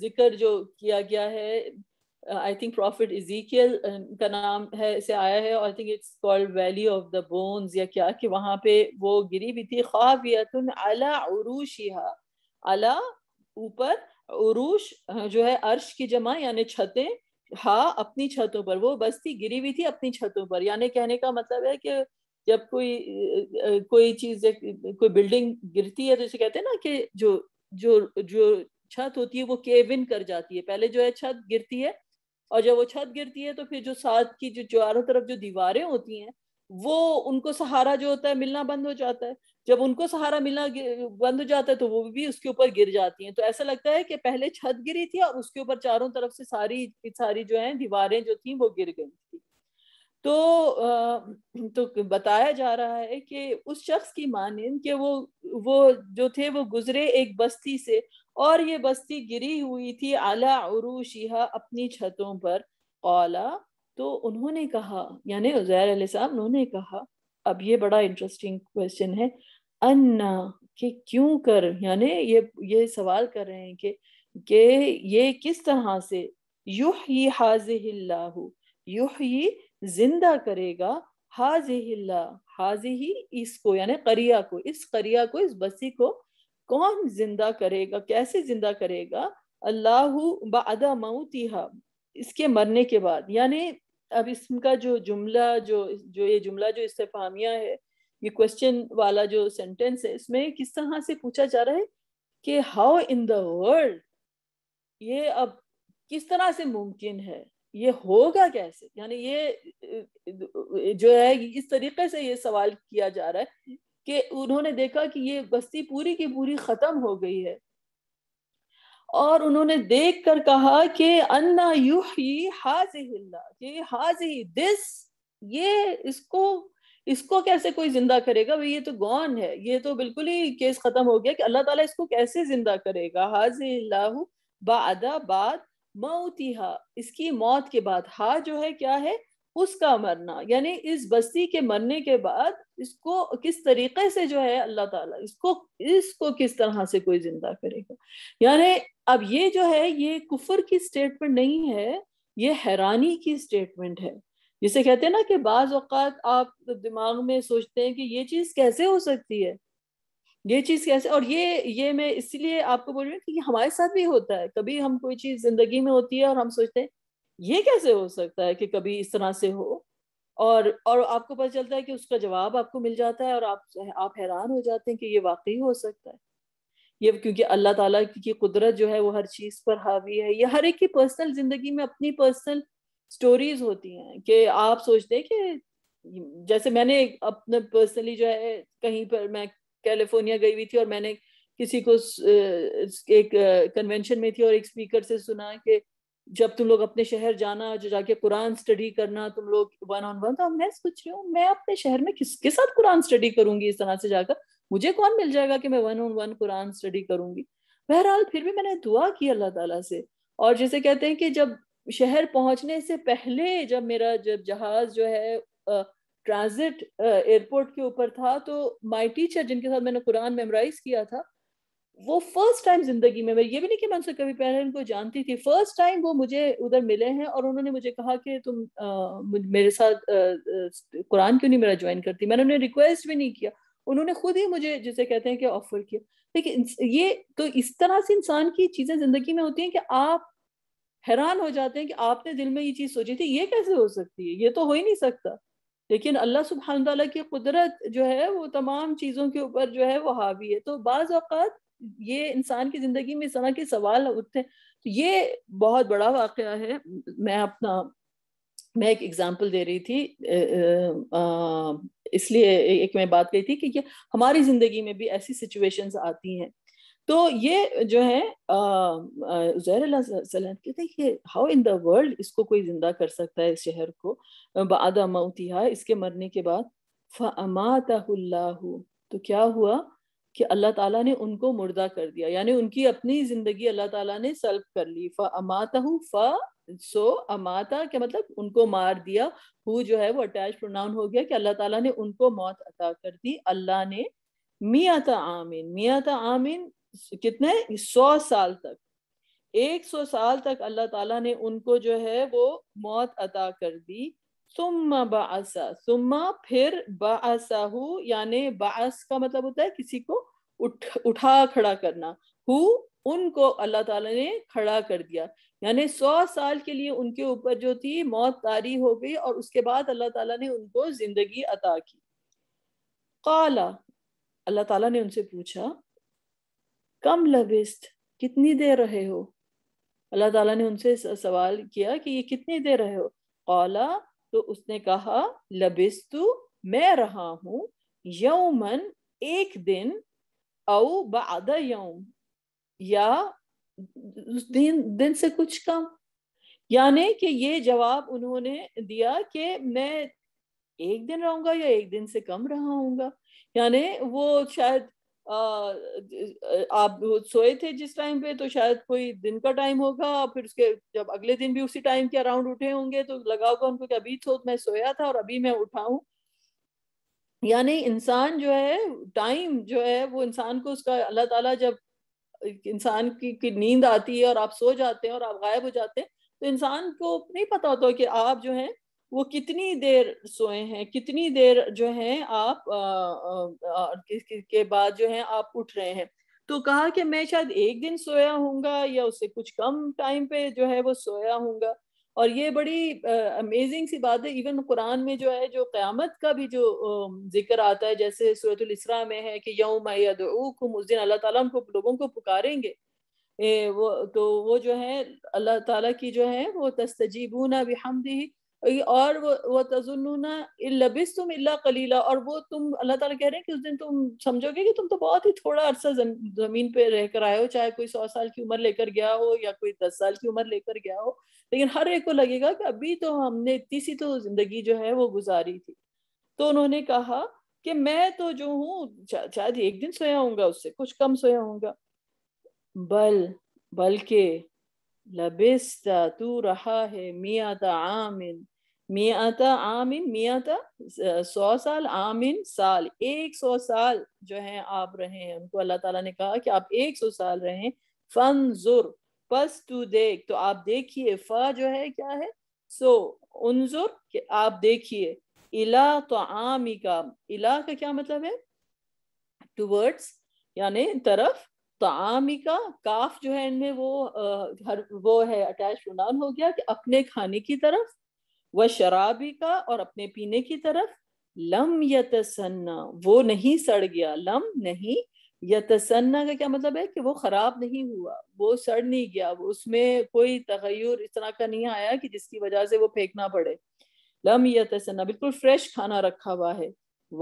जिक्र जो किया गया है आई थिंक प्रॉफिट इजीकियल का नाम है इसे आया है I think it's called valley of the bones या क्या कि वहां पे वो गिरी भी थी खावियतुन अला उरूशिहा अला ऊपर उरुष जो है अर्श की जमा यानी छतें हा अपनी छतों पर वो बस्ती गिरी हुई थी अपनी छतों पर यानी कहने का मतलब है कि जब कोई कोई चीज कोई बिल्डिंग गिरती है तो इसे कहते हैं ना कि जो जो जो छत होती है वो केव इन कर जाती है पहले जो है छत गिरती है और जब वो छत गिरती है तो फिर जो साथ की जो चारों तरफ जो दीवारें होती हैं वो उनको सहारा जो होता है मिलना बंद हो जाता है जब उनको सहारा मिलना बंद हो जाता है तो वो भी उसके ऊपर गिर जाती हैं तो ऐसा लगता है कि पहले छत गिरी थी और उसके ऊपर चारों तरफ से सारी सारी जो है दीवारें जो थी वो गिर गई थी तो तो बताया जा रहा है कि उस शख्स की मानंद कि वो वो जो थे वो गुजरे एक बस्ती से और ये बस्ती गिरी हुई थी आला अपनी छतों पर औला तो उन्होंने कहा यानी उजैर साहब उन्होंने कहा अब ये बड़ा इंटरेस्टिंग क्वेश्चन है अन्ना कि क्यों कर यानी ये ये सवाल कर रहे हैं कि के ये किस तरह से युह ही हाजिल्लाह युह ही जिंदा करेगा हिल्ला हाज ही इसको यानी करिया को इस करिया को इस बसी को कौन जिंदा करेगा कैसे जिंदा करेगा अल्लाह बदा मऊतिहा इसके मरने के बाद यानी अब इसका जो जुमला जो जो ये जुमला जो इस्तेफामिया है ये क्वेश्चन वाला जो सेंटेंस है इसमें किस तरह से पूछा जा रहा है कि हाउ इन द वर्ल्ड ये अब किस तरह से मुमकिन है ये होगा कैसे यानी ये जो है इस तरीके से ये सवाल किया जा रहा है कि उन्होंने देखा कि ये बस्ती पूरी की पूरी खत्म हो गई है और उन्होंने देख कर कहा कि अन्ना युही हाजिहिल्ला ये हाजिही दिस ये इसको इसको कैसे कोई जिंदा करेगा भाई ये तो गौन है ये तो बिल्कुल ही केस खत्म हो गया कि अल्लाह ताला इसको कैसे जिंदा करेगा हाजिल्लाहु बादा बाद मौतिहा इसकी मौत के बाद हा जो है क्या है उसका मरना यानी इस बस्ती के मरने के बाद इसको किस तरीके से जो है अल्लाह ताला इसको इसको किस तरह से कोई जिंदा करेगा यानी अब ये जो है ये कुफर की स्टेटमेंट नहीं है ये हैरानी की स्टेटमेंट है जिसे कहते हैं ना कि बाज़ अवत आप दिमाग में सोचते हैं कि ये चीज़ कैसे हो सकती है ये चीज़ कैसे और ये ये मैं इसलिए आपको बोल रही हूँ कि हमारे साथ भी होता है कभी हम कोई चीज़ ज़िंदगी में होती है और हम सोचते हैं ये कैसे हो सकता है कि कभी इस तरह से हो और और आपको पता चलता है कि उसका जवाब आपको मिल जाता है और आप आप हैरान हो जाते हैं कि ये वाकई हो सकता है ये क्योंकि अल्लाह ताला की कुदरत जो है वो हर चीज़ पर हावी है ये हर एक की पर्सनल ज़िंदगी में अपनी पर्सनल स्टोरीज होती हैं कि आप सोचते हैं कि जैसे मैंने अपने पर्सनली जो है कहीं पर मैं कैलिफोर्निया गई हुई थी और मैंने किसी को एक कन्वेंशन में थी और एक स्पीकर से सुना कि जब तुम लोग अपने शहर जाना जो जाके कुरान स्टडी करना तुम लोग वन ऑन वन तो मैं सोच रही हूँ मैं अपने शहर में किसके साथ कुरान स्टडी करूंगी इस तरह से जाकर मुझे कौन मिल जाएगा कि मैं one on one Quran study करूंगी बहरहाल फिर भी मैंने दुआ की अल्लाह ताला से और जैसे कहते हैं कि जब शहर पहुंचने से पहले जब मेरा जब जहाज जो है ट्रांजिट एयरपोर्ट के ऊपर था तो माई टीचर जिनके साथ मैंने कुरान मेमोराइज किया था वो फर्स्ट टाइम जिंदगी में मेरे ये भी नहीं कि मैं उनसे कभी पहले उनको जानती थी फर्स्ट टाइम वो मुझे उधर मिले हैं और उन्होंने मुझे कहा कि तुम आ, मेरे साथ आ, कुरान क्यों नहीं मेरा ज्वाइन करती मैंने उन्हें रिक्वेस्ट भी नहीं किया उन्होंने खुद ही मुझे जिसे कहते हैं कि ऑफर किया लेकिन ये तो इस तरह से इंसान की चीजें जिंदगी में होती हैं कि आप हैरान हो जाते हैं कि आपने दिल में ये चीज़ सोची थी ये कैसे हो सकती है ये तो हो ही नहीं सकता लेकिन अल्लाह सुबहान तला की कुदरत जो है वो तमाम चीज़ों के ऊपर जो है वो हावी है तो बाज़ अवत ये इंसान की जिंदगी में इस तरह के सवाल उठते हैं तो ये बहुत बड़ा वाक़ है मैं अपना मैं एक एग्जाम्पल दे रही थी इसलिए एक मैं बात कही थी कि ये हमारी ज़िंदगी में भी ऐसी सिचुएशंस आती हैं तो ये जो है जहर सलाम कहते हैं कि हाउ इन द वर्ल्ड इसको कोई ज़िंदा कर सकता है इस शहर को बदा मऊतिहा इसके मरने के बाद अमात तो क्या हुआ कि अल्लाह ताला ने उनको मुर्दा कर दिया यानी उनकी अपनी जिंदगी अल्लाह ताला ने सल्फ कर ली फ अमाता फ सो अमाता क्या मतलब उनको मार दिया हु जो है वो अटैच प्रोनाउन हो गया कि अल्लाह ताला ने उनको मौत अता कर दी अल्लाह ने मियाँ मियाता आमीन मियाता आमीन कितने सौ साल तक एक सौ साल तक अल्लाह ताला ने उनको जो है वो मौत अता कर दी सुम्मा बासा सुम्मा फिर हु यानी बास का मतलब होता है किसी को उठ उठा खड़ा करना हु उनको अल्लाह ताला ने खड़ा कर दिया यानी सौ साल के लिए उनके ऊपर जो थी मौत तारी हो गई और उसके बाद अल्लाह ताला ने उनको जिंदगी अता की काला अल्लाह ताला ने उनसे पूछा कम लबिस्त कितनी देर रहे हो अल्लाह ताला ने उनसे सवाल किया कि ये कितनी देर रहे हो काला तो उसने कहा लबिस्तु मैं रहा हूं यौमन एक दिन औ बाद यौम या उस दिन दिन से कुछ कम यानी कि ये जवाब उन्होंने दिया कि मैं एक दिन रहूंगा या एक दिन से कम रहा हूँ यानी वो शायद आप सोए थे जिस टाइम पे तो शायद कोई दिन का टाइम होगा फिर उसके जब अगले दिन भी उसी टाइम के अराउंड उठे होंगे तो लगा होगा उनको कि अभी तो मैं सोया था और अभी मैं उठाऊ यानी इंसान जो है टाइम जो है वो इंसान को उसका अल्लाह ताला जब इंसान की, की नींद आती है और आप सो जाते हैं और आप गायब हो जाते हैं तो इंसान को नहीं पता होता कि आप जो है वो कितनी देर सोए हैं कितनी देर जो है आप के बाद जो है आप उठ रहे हैं तो कहा कि मैं शायद एक दिन सोया हूँगा या उससे कुछ कम टाइम पे जो है वो सोया हूँगा और ये बड़ी अमेजिंग सी बात है इवन कुरान में जो है जो क़्यामत का भी जो जिक्र आता है जैसे सूरत इसरा में है कि यो यदूकुम उस दिन अल्लाह ताला को लोगों को पुकारेंगे ए, वो तो वो जो है अल्लाह ताला की जो है वो हम दी और वो तजुलना लबिस तुम इला कलीला और वो तुम अल्लाह ताला कह रहे हैं कि उस दिन तुम समझोगे कि तुम तो बहुत ही थोड़ा अरसा जमीन पे रहकर आए हो चाहे कोई सौ साल की उम्र लेकर गया हो या कोई दस साल की उम्र लेकर गया हो लेकिन हर एक को लगेगा कि अभी तो हमने इतनी सी तो जिंदगी जो है वो गुजारी थी तो उन्होंने कहा कि मैं तो जो हूँ शायद एक दिन सोया हूँ उससे कुछ कम सोया हूँ बल बल्कि लबिस्ता तू रहा है मियाँ आमिन मियाँ आमिन मियाँ सौ साल आमिन साल एक सौ साल जो है आप रहे उनको अल्लाह ताला ने कहा कि आप एक सौ साल रहे जुर पस तू देख तो आप देखिए फ जो है क्या है सो उनजुर आप देखिए इला तो आमी का इला का क्या मतलब है टूवर्ड्स यानी तरफ तो आमी का काफ जो है इनमें वो हर वो है अटैच प्रोनाउन हो गया कि अपने खाने की तरफ व शराबी का और अपने पीने की तरफ लम यतसन्ना वो नहीं सड़ गया लम नहीं यतसन्ना का क्या मतलब है कि वो खराब नहीं हुआ वो सड़ नहीं गया उसमें कोई तगैर इस तरह का नहीं आया कि जिसकी वजह से वो फेंकना पड़े लम यतसन्ना बिल्कुल फ्रेश खाना रखा हुआ है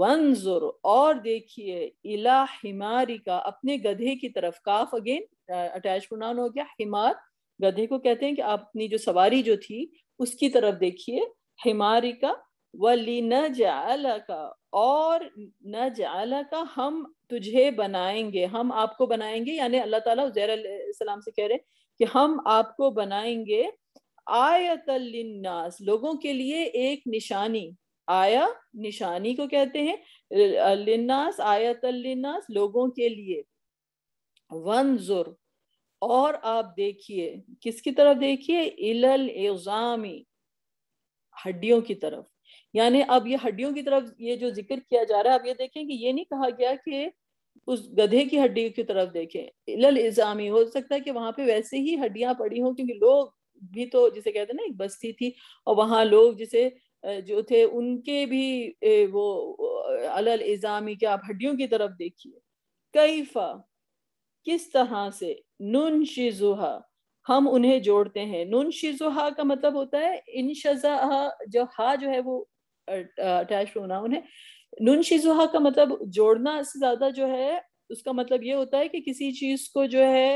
वन जोर और देखिए इला हिमारी का अपने गधे की तरफ काफ अगेन अटैच प्रोनाउन हो गया हिमार गधे को कहते हैं कि अपनी जो सवारी जो थी उसकी तरफ देखिए हिमारी का वली न जाला का और न जाला का हम तुझे बनाएंगे हम आपको बनाएंगे यानी अल्लाह ताला उजैर सलाम से कह रहे कि हम आपको बनाएंगे आयतल्लिन्नास लोगों के लिए एक निशानी आया निशानी को कहते हैं लिन्नास आयतल्लिन्नास लोगों के लिए वनजुर और आप देखिए किसकी तरफ देखिए इलल एजामी हड्डियों की तरफ यानी अब ये हड्डियों की तरफ ये जो जिक्र किया जा रहा है अब ये देखें कि ये नहीं कहा गया कि उस गधे की हड्डियों की तरफ देखें इलल इजामी हो सकता है कि वहां पे वैसे ही हड्डियां पड़ी हों क्योंकि लोग भी तो जिसे कहते हैं ना एक बस्ती थी और वहां लोग जिसे जो थे उनके भी वो अलल इजामी के आप हड्डियों की तरफ देखिए कैफा किस तरह से नुन शिजुहा हम उन्हें जोड़ते हैं नुन शिजुहा का मतलब होता है इन शजा जो हा जो है वो अटैच होना उन्हें नुन शिजुहा का मतलब जोड़ना से ज्यादा जो है उसका मतलब ये होता है कि किसी चीज को जो है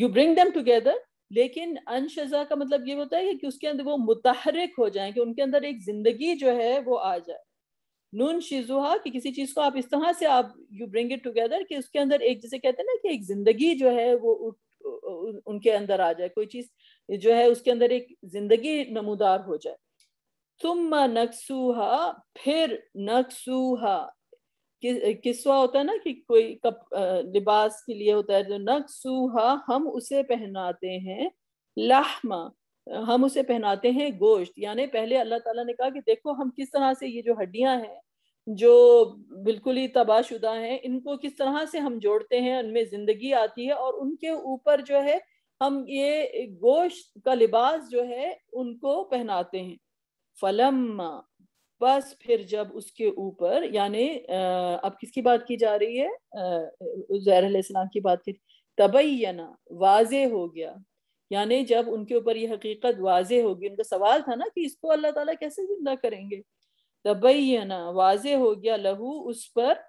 यू ब्रिंग देम टुगेदर लेकिन अनशजा का मतलब ये होता है कि उसके अंदर वो मुतहरिक हो जाए कि उनके अंदर एक जिंदगी जो है वो आ जाए नून शिजुहा कि किसी चीज को आप इस तरह से आप यू ब्रिंग इट टुगेदर कि उसके अंदर एक जैसे कहते हैं ना कि एक जिंदगी जो है वो उठ उनके अंदर आ जाए कोई चीज जो है उसके अंदर एक जिंदगी नमूदार हो जाए तुम नक्सुहा फिर नक्सुहा कि, किस्वा होता है ना कि कोई कप लिबास के लिए होता है जो तो नक्सुहा हम उसे पहनाते हैं लाहमा हम उसे पहनाते हैं गोश्त यानी पहले अल्लाह ताला ने कहा कि देखो हम किस तरह से ये जो हड्डियां हैं जो बिल्कुल ही तबाहशुदा हैं इनको किस तरह से हम जोड़ते हैं उनमें ज़िंदगी आती है और उनके ऊपर जो है हम ये गोश्त का लिबास जो है उनको पहनाते हैं फलम बस फिर जब उसके ऊपर यानि अब किसकी बात की जा रही है जहर की बात की तबैना वाजे हो गया यानी जब उनके ऊपर ये हकीकत वाज होगी उनका सवाल था ना कि इसको अल्लाह ताला कैसे जिंदा करेंगे तबैना वाज हो गया लहू उस पर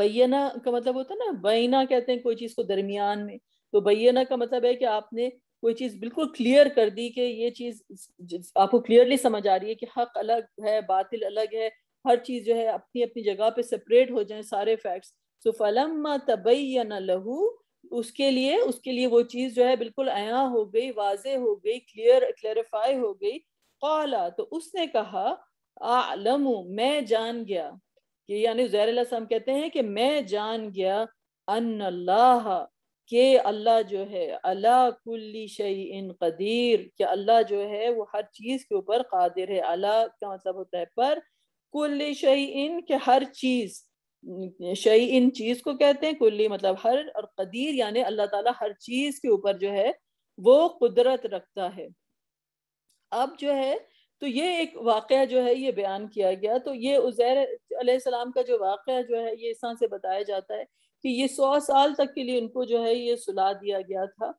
बैना का मतलब होता है ना बैना कहते हैं कोई चीज़ को दरमियान में तो बैना का मतलब है कि आपने कोई चीज़ बिल्कुल क्लियर कर दी कि ये चीज़ आपको क्लियरली समझ आ रही है कि हक अलग है बातिल अलग है हर चीज़ जो है अपनी अपनी जगह पे सेपरेट हो जाए सारे फैक्ट्स तो फलम तबैन लहू उसके लिए उसके लिए वो चीज़ जो है बिल्कुल आया हो गई वाज हो गई क्लियर क्लैरिफाई हो गई कौला तो उसने कहा आलमू मैं जान गया कि यानी साहब कहते हैं कि मैं जान गया अन अल्लाह के अल्लाह जो है अला कुल्ली शई इन कदीर के अल्लाह जो है वो हर चीज़ के ऊपर कादिर है अला का मतलब होता है पर कुल्ली शई इन के हर चीज़ शई इन चीज को कहते हैं कुल्ली मतलब हर और कदीर यानी अल्लाह ताला हर चीज के ऊपर जो है वो कुदरत रखता है अब जो है तो ये एक वाकया जो है ये बयान किया गया तो ये उजैर सलाम का जो वाक़ जो है ये इस तरह से बताया जाता है कि ये सौ साल तक के लिए उनको जो है ये सुला दिया गया था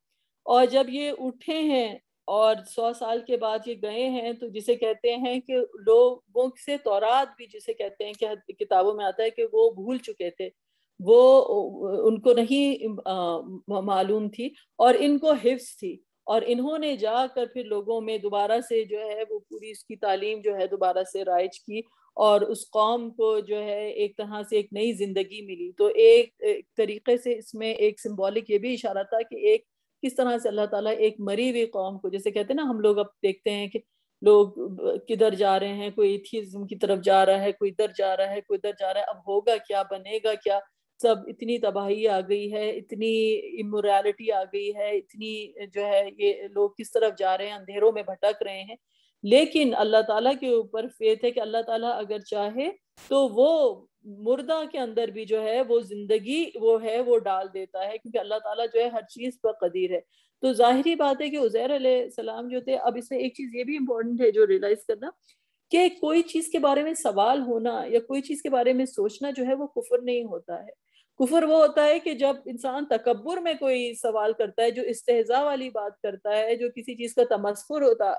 और जब ये उठे हैं और सौ साल के बाद ये गए हैं तो जिसे कहते हैं कि लोगों से तौरात भी जिसे कहते हैं कि किताबों में आता है कि वो भूल चुके थे वो उनको नहीं मालूम थी और इनको हिफ्स थी और इन्होंने जाकर फिर लोगों में दोबारा से जो है वो पूरी उसकी तालीम जो है दोबारा से राइज की और उस कौम को जो है एक तरह से एक नई ज़िंदगी मिली तो एक, एक तरीके से इसमें एक सिंबॉलिक ये भी इशारा था कि एक किस तरह से अल्लाह ताला एक मरी हुई कौम को जैसे कहते हैं ना हम लोग अब देखते हैं कि लोग किधर जा रहे हैं कोई एथिज्म की तरफ जा रहा है कोई इधर जा रहा है कोई इधर जा रहा है अब होगा क्या बनेगा क्या सब इतनी तबाही आ गई है इतनी इमोरलिटी आ गई है इतनी जो है ये लोग किस तरफ जा रहे हैं अंधेरों में भटक रहे हैं लेकिन अल्लाह ताला के ऊपर फेथ है कि अल्लाह ताला अगर चाहे तो वो मुर्दा के अंदर भी जो है वो जिंदगी वो है वो डाल देता है क्योंकि अल्लाह ताला जो है हर चीज़ पर कदीर है तो जाहिर बात है कि उजैर सलाम जो थे अब इसमें एक चीज़ ये भी इम्पोर्टेंट है जो रियलाइज करना कि कोई चीज़ के बारे में सवाल होना या कोई चीज़ के बारे में सोचना जो है वो कुफर नहीं होता है कुफर वो होता है कि जब इंसान तकबर में कोई सवाल करता है जो इस्तेजा वाली बात करता है जो किसी चीज़ का तमस्कुर होता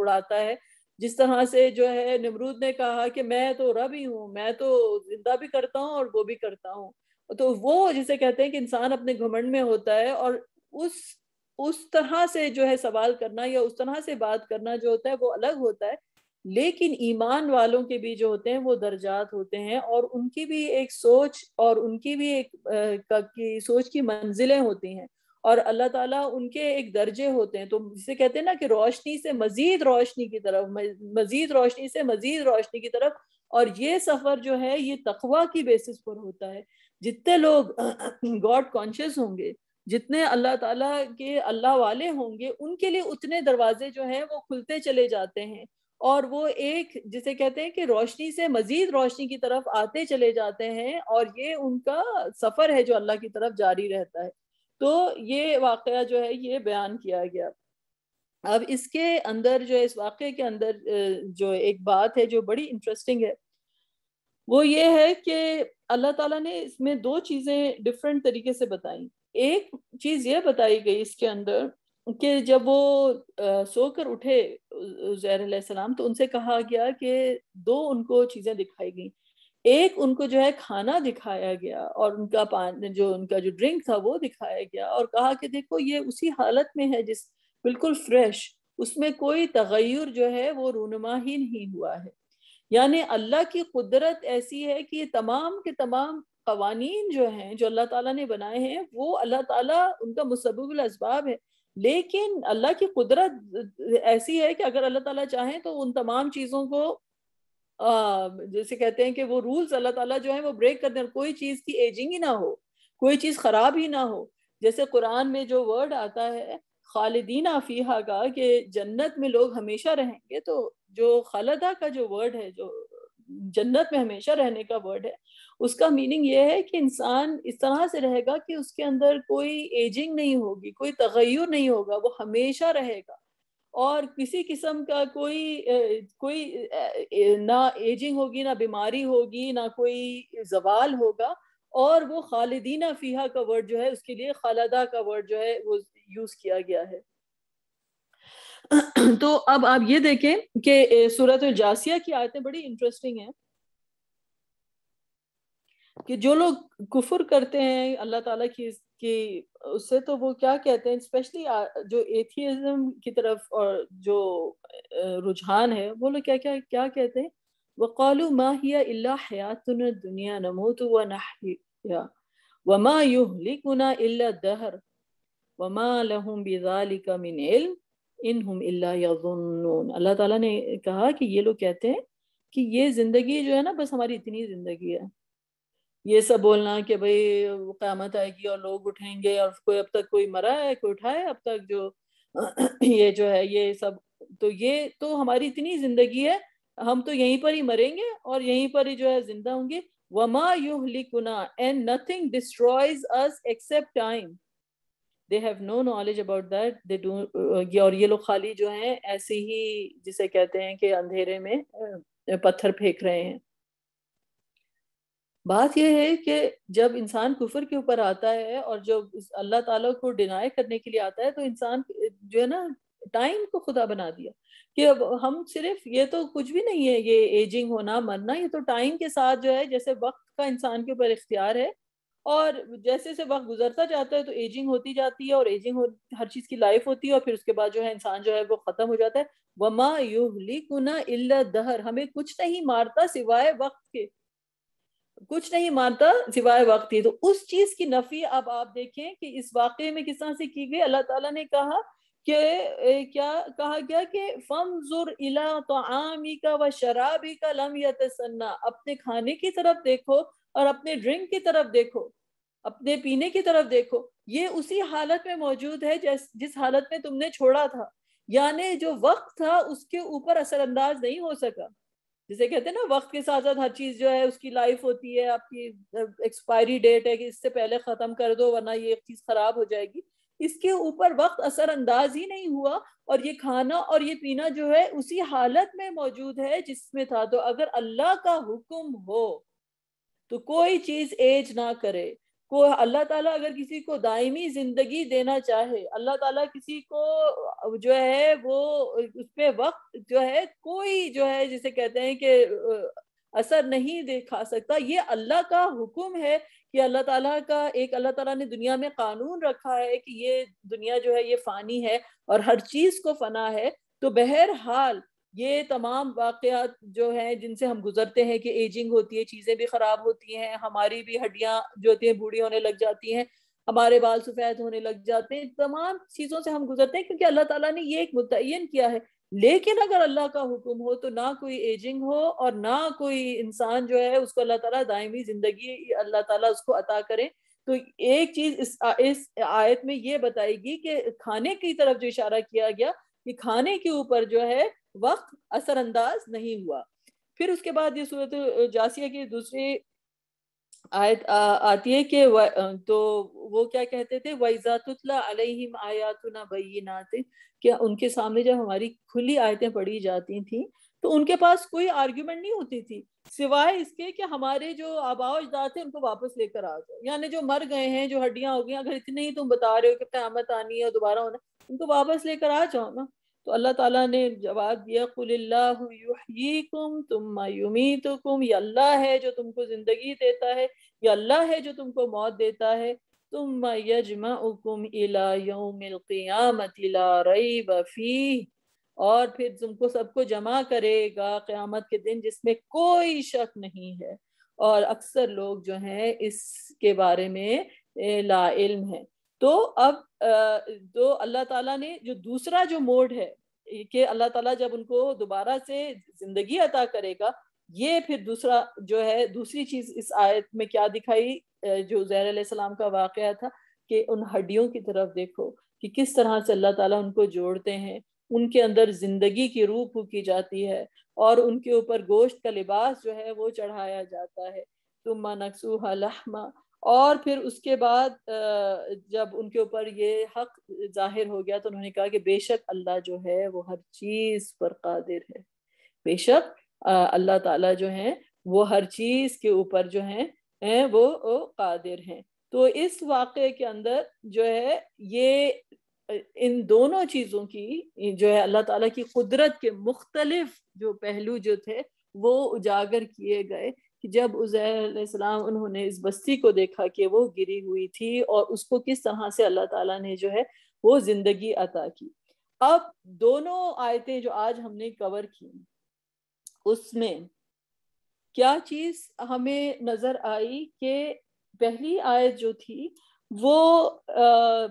उड़ाता है जिस तरह से जो है निमरूद ने कहा कि मैं तो रब ही हूँ मैं तो जिंदा भी करता हूँ और वो भी करता हूँ तो वो जिसे कहते हैं कि इंसान अपने घमंड में होता है और उस उस तरह से जो है सवाल करना या उस तरह से बात करना जो होता है वो अलग होता है लेकिन ईमान वालों के भी जो होते हैं वो दर्जात होते हैं और उनकी भी एक सोच और उनकी भी एक आ, की सोच की मंजिलें होती हैं और अल्लाह ताला उनके एक दर्जे होते हैं तो जिसे कहते हैं ना कि रोशनी से मजीद रोशनी की तरफ मजीद रोशनी से मजीद रोशनी की तरफ और ये सफ़र जो है ये तकवा की बेसिस पर होता है जितने लोग गॉड <clears throat> कॉन्शियस होंगे जितने अल्लाह ताला के अल्लाह वाले होंगे उनके लिए उतने दरवाजे जो हैं वो खुलते चले जाते हैं और वो एक जिसे कहते हैं कि रोशनी से मजीद रोशनी की तरफ आते चले जाते हैं और ये उनका सफ़र है जो अल्लाह की तरफ जारी रहता है तो ये वाक़ जो है ये बयान किया गया अब इसके अंदर जो है इस वाक़े के अंदर जो एक बात है जो बड़ी इंटरेस्टिंग है वो ये है कि अल्लाह ताला ने इसमें दो चीज़ें डिफरेंट तरीके से बताई एक चीज़ ये बताई गई इसके अंदर कि जब वो सोकर उठे जैर सलाम तो उनसे कहा गया कि दो उनको चीज़ें दिखाई गई एक उनको जो है खाना दिखाया गया और उनका पान जो उनका जो ड्रिंक था वो दिखाया गया और कहा कि देखो ये उसी हालत में है जिस बिल्कुल फ्रेश उसमें कोई तगैर जो है वो रूनमा ही नहीं हुआ है यानी अल्लाह की कुदरत ऐसी है कि ये तमाम के तमाम कवानीन जो हैं जो अल्लाह ताला ने बनाए हैं वो अल्लाह ताला उनका मुसबल इसबाब है लेकिन अल्लाह की कुदरत ऐसी है कि अगर अल्लाह ताला चाहे तो उन तमाम चीज़ों को जैसे कहते हैं कि वो रूल्स अल्लाह ताला जो है वो ब्रेक कर दें कोई चीज़ की एजिंग ही ना हो कोई चीज़ ख़राब ही ना हो जैसे कुरान में जो वर्ड आता है खालिदीन आफीहा का कि जन्नत में लोग हमेशा रहेंगे तो जो खालदा का जो वर्ड है जो जन्नत में हमेशा रहने का वर्ड है उसका मीनिंग यह है कि इंसान इस तरह से रहेगा कि उसके अंदर कोई एजिंग नहीं होगी कोई तगैर नहीं होगा वो हमेशा रहेगा और किसी किस्म का कोई कोई ना एजिंग होगी ना बीमारी होगी ना कोई जवाल होगा और वो खालिदीना फ़ीहा का वर्ड जो है उसके लिए खालदा का वर्ड जो है वो यूज़ किया गया है <clears throat> तो अब आप ये देखें कि सूरत जासिया की आयतें बड़ी इंटरेस्टिंग हैं कि जो लोग कुफर करते हैं अल्लाह ताला की कि उससे तो वो क्या कहते हैं स्पेशली जो एथियज्म की तरफ और जो रुझान है वो लोग क्या क्या क्या कहते हैं वक़ालू मा हिया इल्ला हयातुन दुनिया नमूत व नहया वमा युहलिकुना इला दहर वमा लहुम बिज़ालिका मिन इल्म इनहुम इल्ला यज़ुन्नून अल्लाह ताला ने कहा कि ये लोग कहते हैं कि ये ज़िंदगी जो है ना बस हमारी इतनी ज़िंदगी है ये सब बोलना कि भाई क्यामत आएगी और लोग उठेंगे और कोई अब तक कोई मरा है कोई उठाए अब तक जो <clears throat> ये जो है ये सब तो ये तो हमारी इतनी जिंदगी है हम तो यहीं पर ही मरेंगे और यहीं पर ही जो है जिंदा होंगे वमा यू लिकुना and nothing destroys us except time they have no knowledge about that they do और ये लोग खाली जो हैं ऐसे ही जिसे कहते हैं कि अंधेरे में पत्थर फेंक रहे हैं बात यह है कि जब इंसान कुफर के ऊपर आता है और जब अल्लाह ताला को डिनाई करने के लिए आता है तो इंसान जो है ना टाइम को खुदा बना दिया कि अब हम सिर्फ ये तो कुछ भी नहीं है ये एजिंग होना मरना ये तो टाइम के साथ जो है जैसे वक्त का इंसान के ऊपर इख्तियार है और जैसे जैसे वक्त गुजरता जाता है तो एजिंग होती जाती है और एजिंग हो, हर चीज़ की लाइफ होती है और फिर उसके बाद जो है इंसान जो है वो ख़त्म हो जाता है वमा युहली कुना इल्ला दहर हमें कुछ नहीं मारता सिवाय वक्त के कुछ नहीं मानता सिवाय वक्त ही तो उस चीज की नफी अब आप देखें कि इस वाक्य में किस तरह से की गई अल्लाह ताला ने कहा कि क्या कहा गया कि फमजुर इला तो आमी का व शराबी का लम तसन्ना अपने खाने की तरफ देखो और अपने ड्रिंक की तरफ देखो अपने पीने की तरफ देखो ये उसी हालत में मौजूद है जिस जिस हालत में तुमने छोड़ा था यानी जो वक्त था उसके ऊपर असरअंदाज नहीं हो सका जैसे कहते हैं ना वक्त के साथ साथ हर चीज जो है उसकी लाइफ होती है आपकी एक्सपायरी डेट है कि इससे पहले खत्म कर दो वरना ये चीज खराब हो जाएगी इसके ऊपर वक्त असरअंदाज ही नहीं हुआ और ये खाना और ये पीना जो है उसी हालत में मौजूद है जिसमें था तो अगर अल्लाह का हुक्म हो तो कोई चीज एज ना करे को अल्लाह ताला अगर किसी को दायमी जिंदगी देना चाहे अल्लाह ताला किसी को जो है वो उस पर वक्त जो है कोई जो है जिसे कहते हैं कि असर नहीं दिखा सकता ये अल्लाह का हुक्म है कि अल्लाह ताला का एक अल्लाह ताला ने दुनिया में कानून रखा है कि ये दुनिया जो है ये फानी है और हर चीज को फना है तो बहरहाल ये तमाम वाक़ात जो हैं जिनसे हम गुजरते हैं कि एजिंग होती है चीज़ें भी ख़राब होती हैं हमारी भी हड्डियाँ जो होती हैं बूढ़ी होने लग जाती हैं हमारे बाल सफ़ेद होने लग जाते हैं तमाम चीज़ों से हम गुजरते हैं क्योंकि अल्लाह ताला ने ये एक मुतन किया है लेकिन अगर अल्लाह का हुक्म हो तो ना कोई एजिंग हो और ना कोई इंसान जो है उसको अल्लाह ताला दायमी ज़िंदगी अल्लाह ताला उसको अता करें तो एक चीज़ इस, इस आयत में ये बताएगी कि खाने की तरफ जो इशारा किया गया कि खाने के ऊपर जो है वक्त असरअंदाज नहीं हुआ फिर उसके बाद ये सूरत जासिया की दूसरी आयत आ, आती है कि तो वो क्या कहते थे वैजातुल्ला अलैहिम आयातुना बैनात कि उनके सामने जब हमारी खुली आयतें पढ़ी जाती थी तो उनके पास कोई आर्ग्यूमेंट नहीं होती थी सिवाय इसके कि हमारे जो आबा अजदाद थे उनको वापस लेकर आ जाओ यानी जो मर गए हैं जो हड्डियां हो गई अगर इतने ही तुम बता रहे हो कि क्या आनी है दोबारा होना उनको वापस लेकर आ जाओ ना तो अल्लाह ताला ने जवाब दिया कुल्लाम तुम युमीतुम ये अल्लाह है जो तुमको ज़िंदगी देता है ये अल्लाह है जो तुमको मौत देता है तुम यजमा उकुम इला ला रई बफ़ी और फिर तुमको सबको जमा करेगा क़यामत के दिन जिसमें कोई शक नहीं है और अक्सर लोग जो हैं इसके बारे में ला इल्म है तो अब तो अल्लाह ताला ने जो दूसरा जो मोड है कि अल्लाह ताला जब उनको दोबारा से जिंदगी अता करेगा ये फिर दूसरा जो है दूसरी चीज इस आयत में क्या दिखाई जो जहर सलाम का वाक़ था कि उन हड्डियों की तरफ देखो कि किस तरह से अल्लाह ताला उनको जोड़ते हैं उनके अंदर ज़िंदगी की रूह फूकी जाती है और उनके ऊपर गोश्त का लिबास जो है वो चढ़ाया जाता है तुम्मा नक्सू लहमा और फिर उसके बाद जब उनके ऊपर ये हक जाहिर हो गया तो उन्होंने कहा कि बेशक अल्लाह जो है वो हर चीज़ पर कादिर है बेशक अल्लाह ताला जो है वो हर चीज़ के ऊपर जो है, हैं वो, वो कादिर हैं तो इस वाक़े के अंदर जो है ये इन दोनों चीज़ों की जो है अल्लाह ताला की कुदरत के मुख्तलिफ जो पहलू जो थे वो उजागर किए गए कि जब उजैराम उन्होंने इस बस्ती को देखा कि वो गिरी हुई थी और उसको किस तरह से अल्लाह ताला ने जो है वो ज़िंदगी अता की अब दोनों आयतें जो आज हमने कवर की उसमें क्या चीज़ हमें नज़र आई कि पहली आयत जो थी वो अः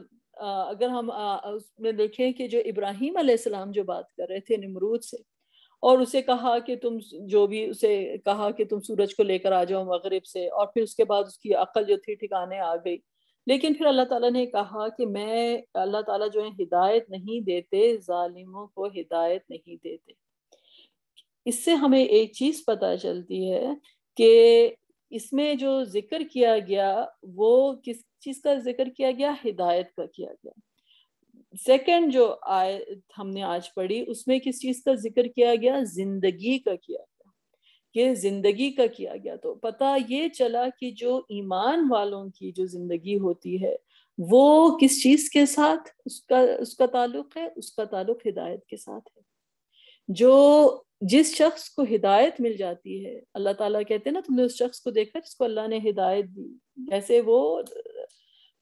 अगर हम उसमें देखें कि जो इब्राहिम अलैहिस्सलाम जो बात कर रहे थे निमरूद से और उसे कहा कि तुम जो भी उसे कहा कि तुम सूरज को लेकर आ जाओ मगरब से और फिर उसके बाद उसकी अकल जो थी ठिकाने आ गई लेकिन फिर अल्लाह ताला ने कहा कि मैं अल्लाह ताला जो है हिदायत नहीं देते जालिमों को हिदायत नहीं देते इससे हमें एक चीज़ पता चलती है कि इसमें जो जिक्र किया गया वो किस चीज़ का जिक्र किया गया हिदायत का किया गया सेकंड जो आय हमने आज पढ़ी उसमें किस चीज का जिक्र किया गया जिंदगी का किया गया कि जिंदगी का किया गया तो पता ये चला कि जो ईमान वालों की जो जिंदगी होती है वो किस चीज के साथ उसका उसका ताल्लुक है उसका ताल्लुक हिदायत के साथ है जो जिस शख्स को हिदायत मिल जाती है अल्लाह ताला कहते हैं ना तुमने उस शख्स को देखा जिसको अल्लाह ने हिदायत दी जैसे वो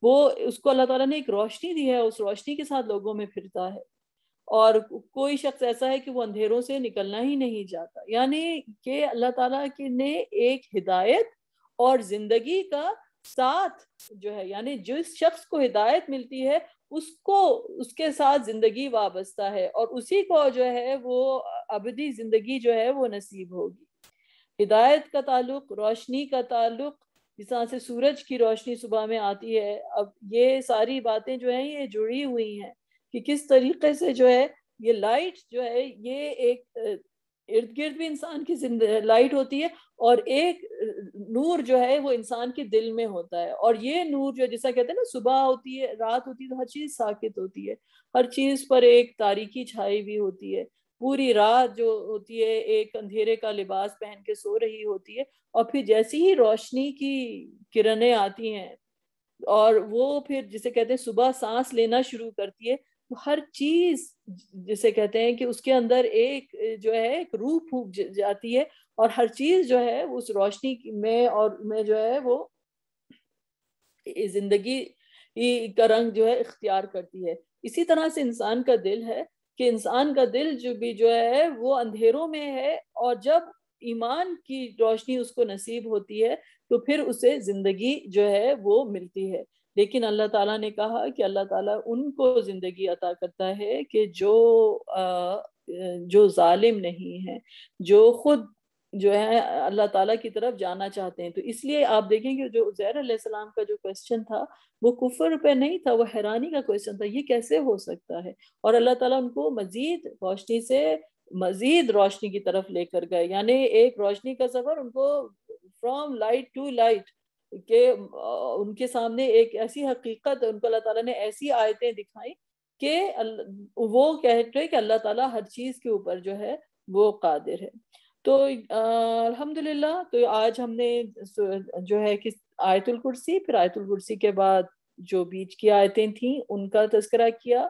वो उसको अल्लाह ताला ने एक रोशनी दी है उस रोशनी के साथ लोगों में फिरता है और कोई शख्स ऐसा है कि वो अंधेरों से निकलना ही नहीं जाता यानी कि अल्लाह ताला के ने एक हिदायत और ज़िंदगी का साथ जो है यानी जिस शख्स को हिदायत मिलती है उसको उसके साथ ज़िंदगी वाबस्ता है और उसी को जो है वो अबदी ज़िंदगी जो है वो नसीब होगी हिदायत का ताल्लुक रोशनी का ताल्लुक जिस तरह से सूरज की रोशनी सुबह में आती है अब ये सारी बातें जो है ये जुड़ी हुई हैं कि किस तरीके से जो है ये लाइट जो है ये एक इर्द गिर्द भी इंसान की लाइट होती है और एक नूर जो है वो इंसान के दिल में होता है और ये नूर जो जैसा कहते हैं ना सुबह होती है रात होती है तो हर चीज़ साकित होती है हर चीज़ पर एक तारीखी छाई भी होती है पूरी रात जो होती है एक अंधेरे का लिबास पहन के सो रही होती है और फिर जैसी ही रोशनी की किरणें आती हैं और वो फिर जिसे कहते हैं सुबह सांस लेना शुरू करती है तो हर चीज जिसे कहते हैं कि उसके अंदर एक जो है एक रूप फूक जाती है और हर चीज जो है उस रोशनी में और में जो है वो जिंदगी का रंग जो है इख्तियार करती है इसी तरह से इंसान का दिल है कि इंसान का दिल जो भी जो है वो अंधेरों में है और जब ईमान की रोशनी उसको नसीब होती है तो फिर उसे ज़िंदगी जो है वो मिलती है लेकिन अल्लाह ताला ने कहा कि अल्लाह ताला उनको ज़िंदगी अता करता है कि जो आ, जो जालिम नहीं है जो खुद जो है अल्लाह ताला की तरफ जाना चाहते हैं तो इसलिए आप देखेंगे जो उजैर सलाम का जो क्वेश्चन था वो कुफर पे नहीं था वो हैरानी का क्वेश्चन था ये कैसे हो सकता है और अल्लाह ताला उनको मजीद रोशनी से मजीद रोशनी की तरफ लेकर गए यानी एक रोशनी का सफर उनको फ्रॉम लाइट टू लाइट के उनके सामने एक ऐसी हकीकत उनको अल्लाह तला ने ऐसी आयतें दिखाई कि वो कहते कि अल्लाह ताला हर चीज़ के ऊपर जो है वो कादिर है तो अल्हम्दुलिल्लाह तो आज हमने जो है कि आयतुल कुर्सी फिर आयतुल कुर्सी के बाद जो बीच की आयतें थीं उनका तस्करा किया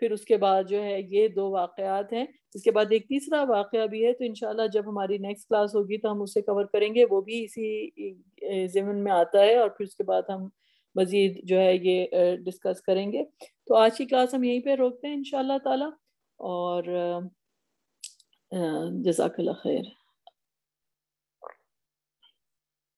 फिर उसके बाद जो है ये दो वाकयात हैं इसके बाद एक तीसरा वाक़ भी है तो इन जब हमारी नेक्स्ट क्लास होगी तो हम उसे कवर करेंगे वो भी इसी जमन में आता है और फिर उसके बाद हम मज़ीद जो है ये डिस्कस करेंगे तो आज की क्लास हम यहीं पे रोकते हैं इन ताला और जजाकल्ला खैर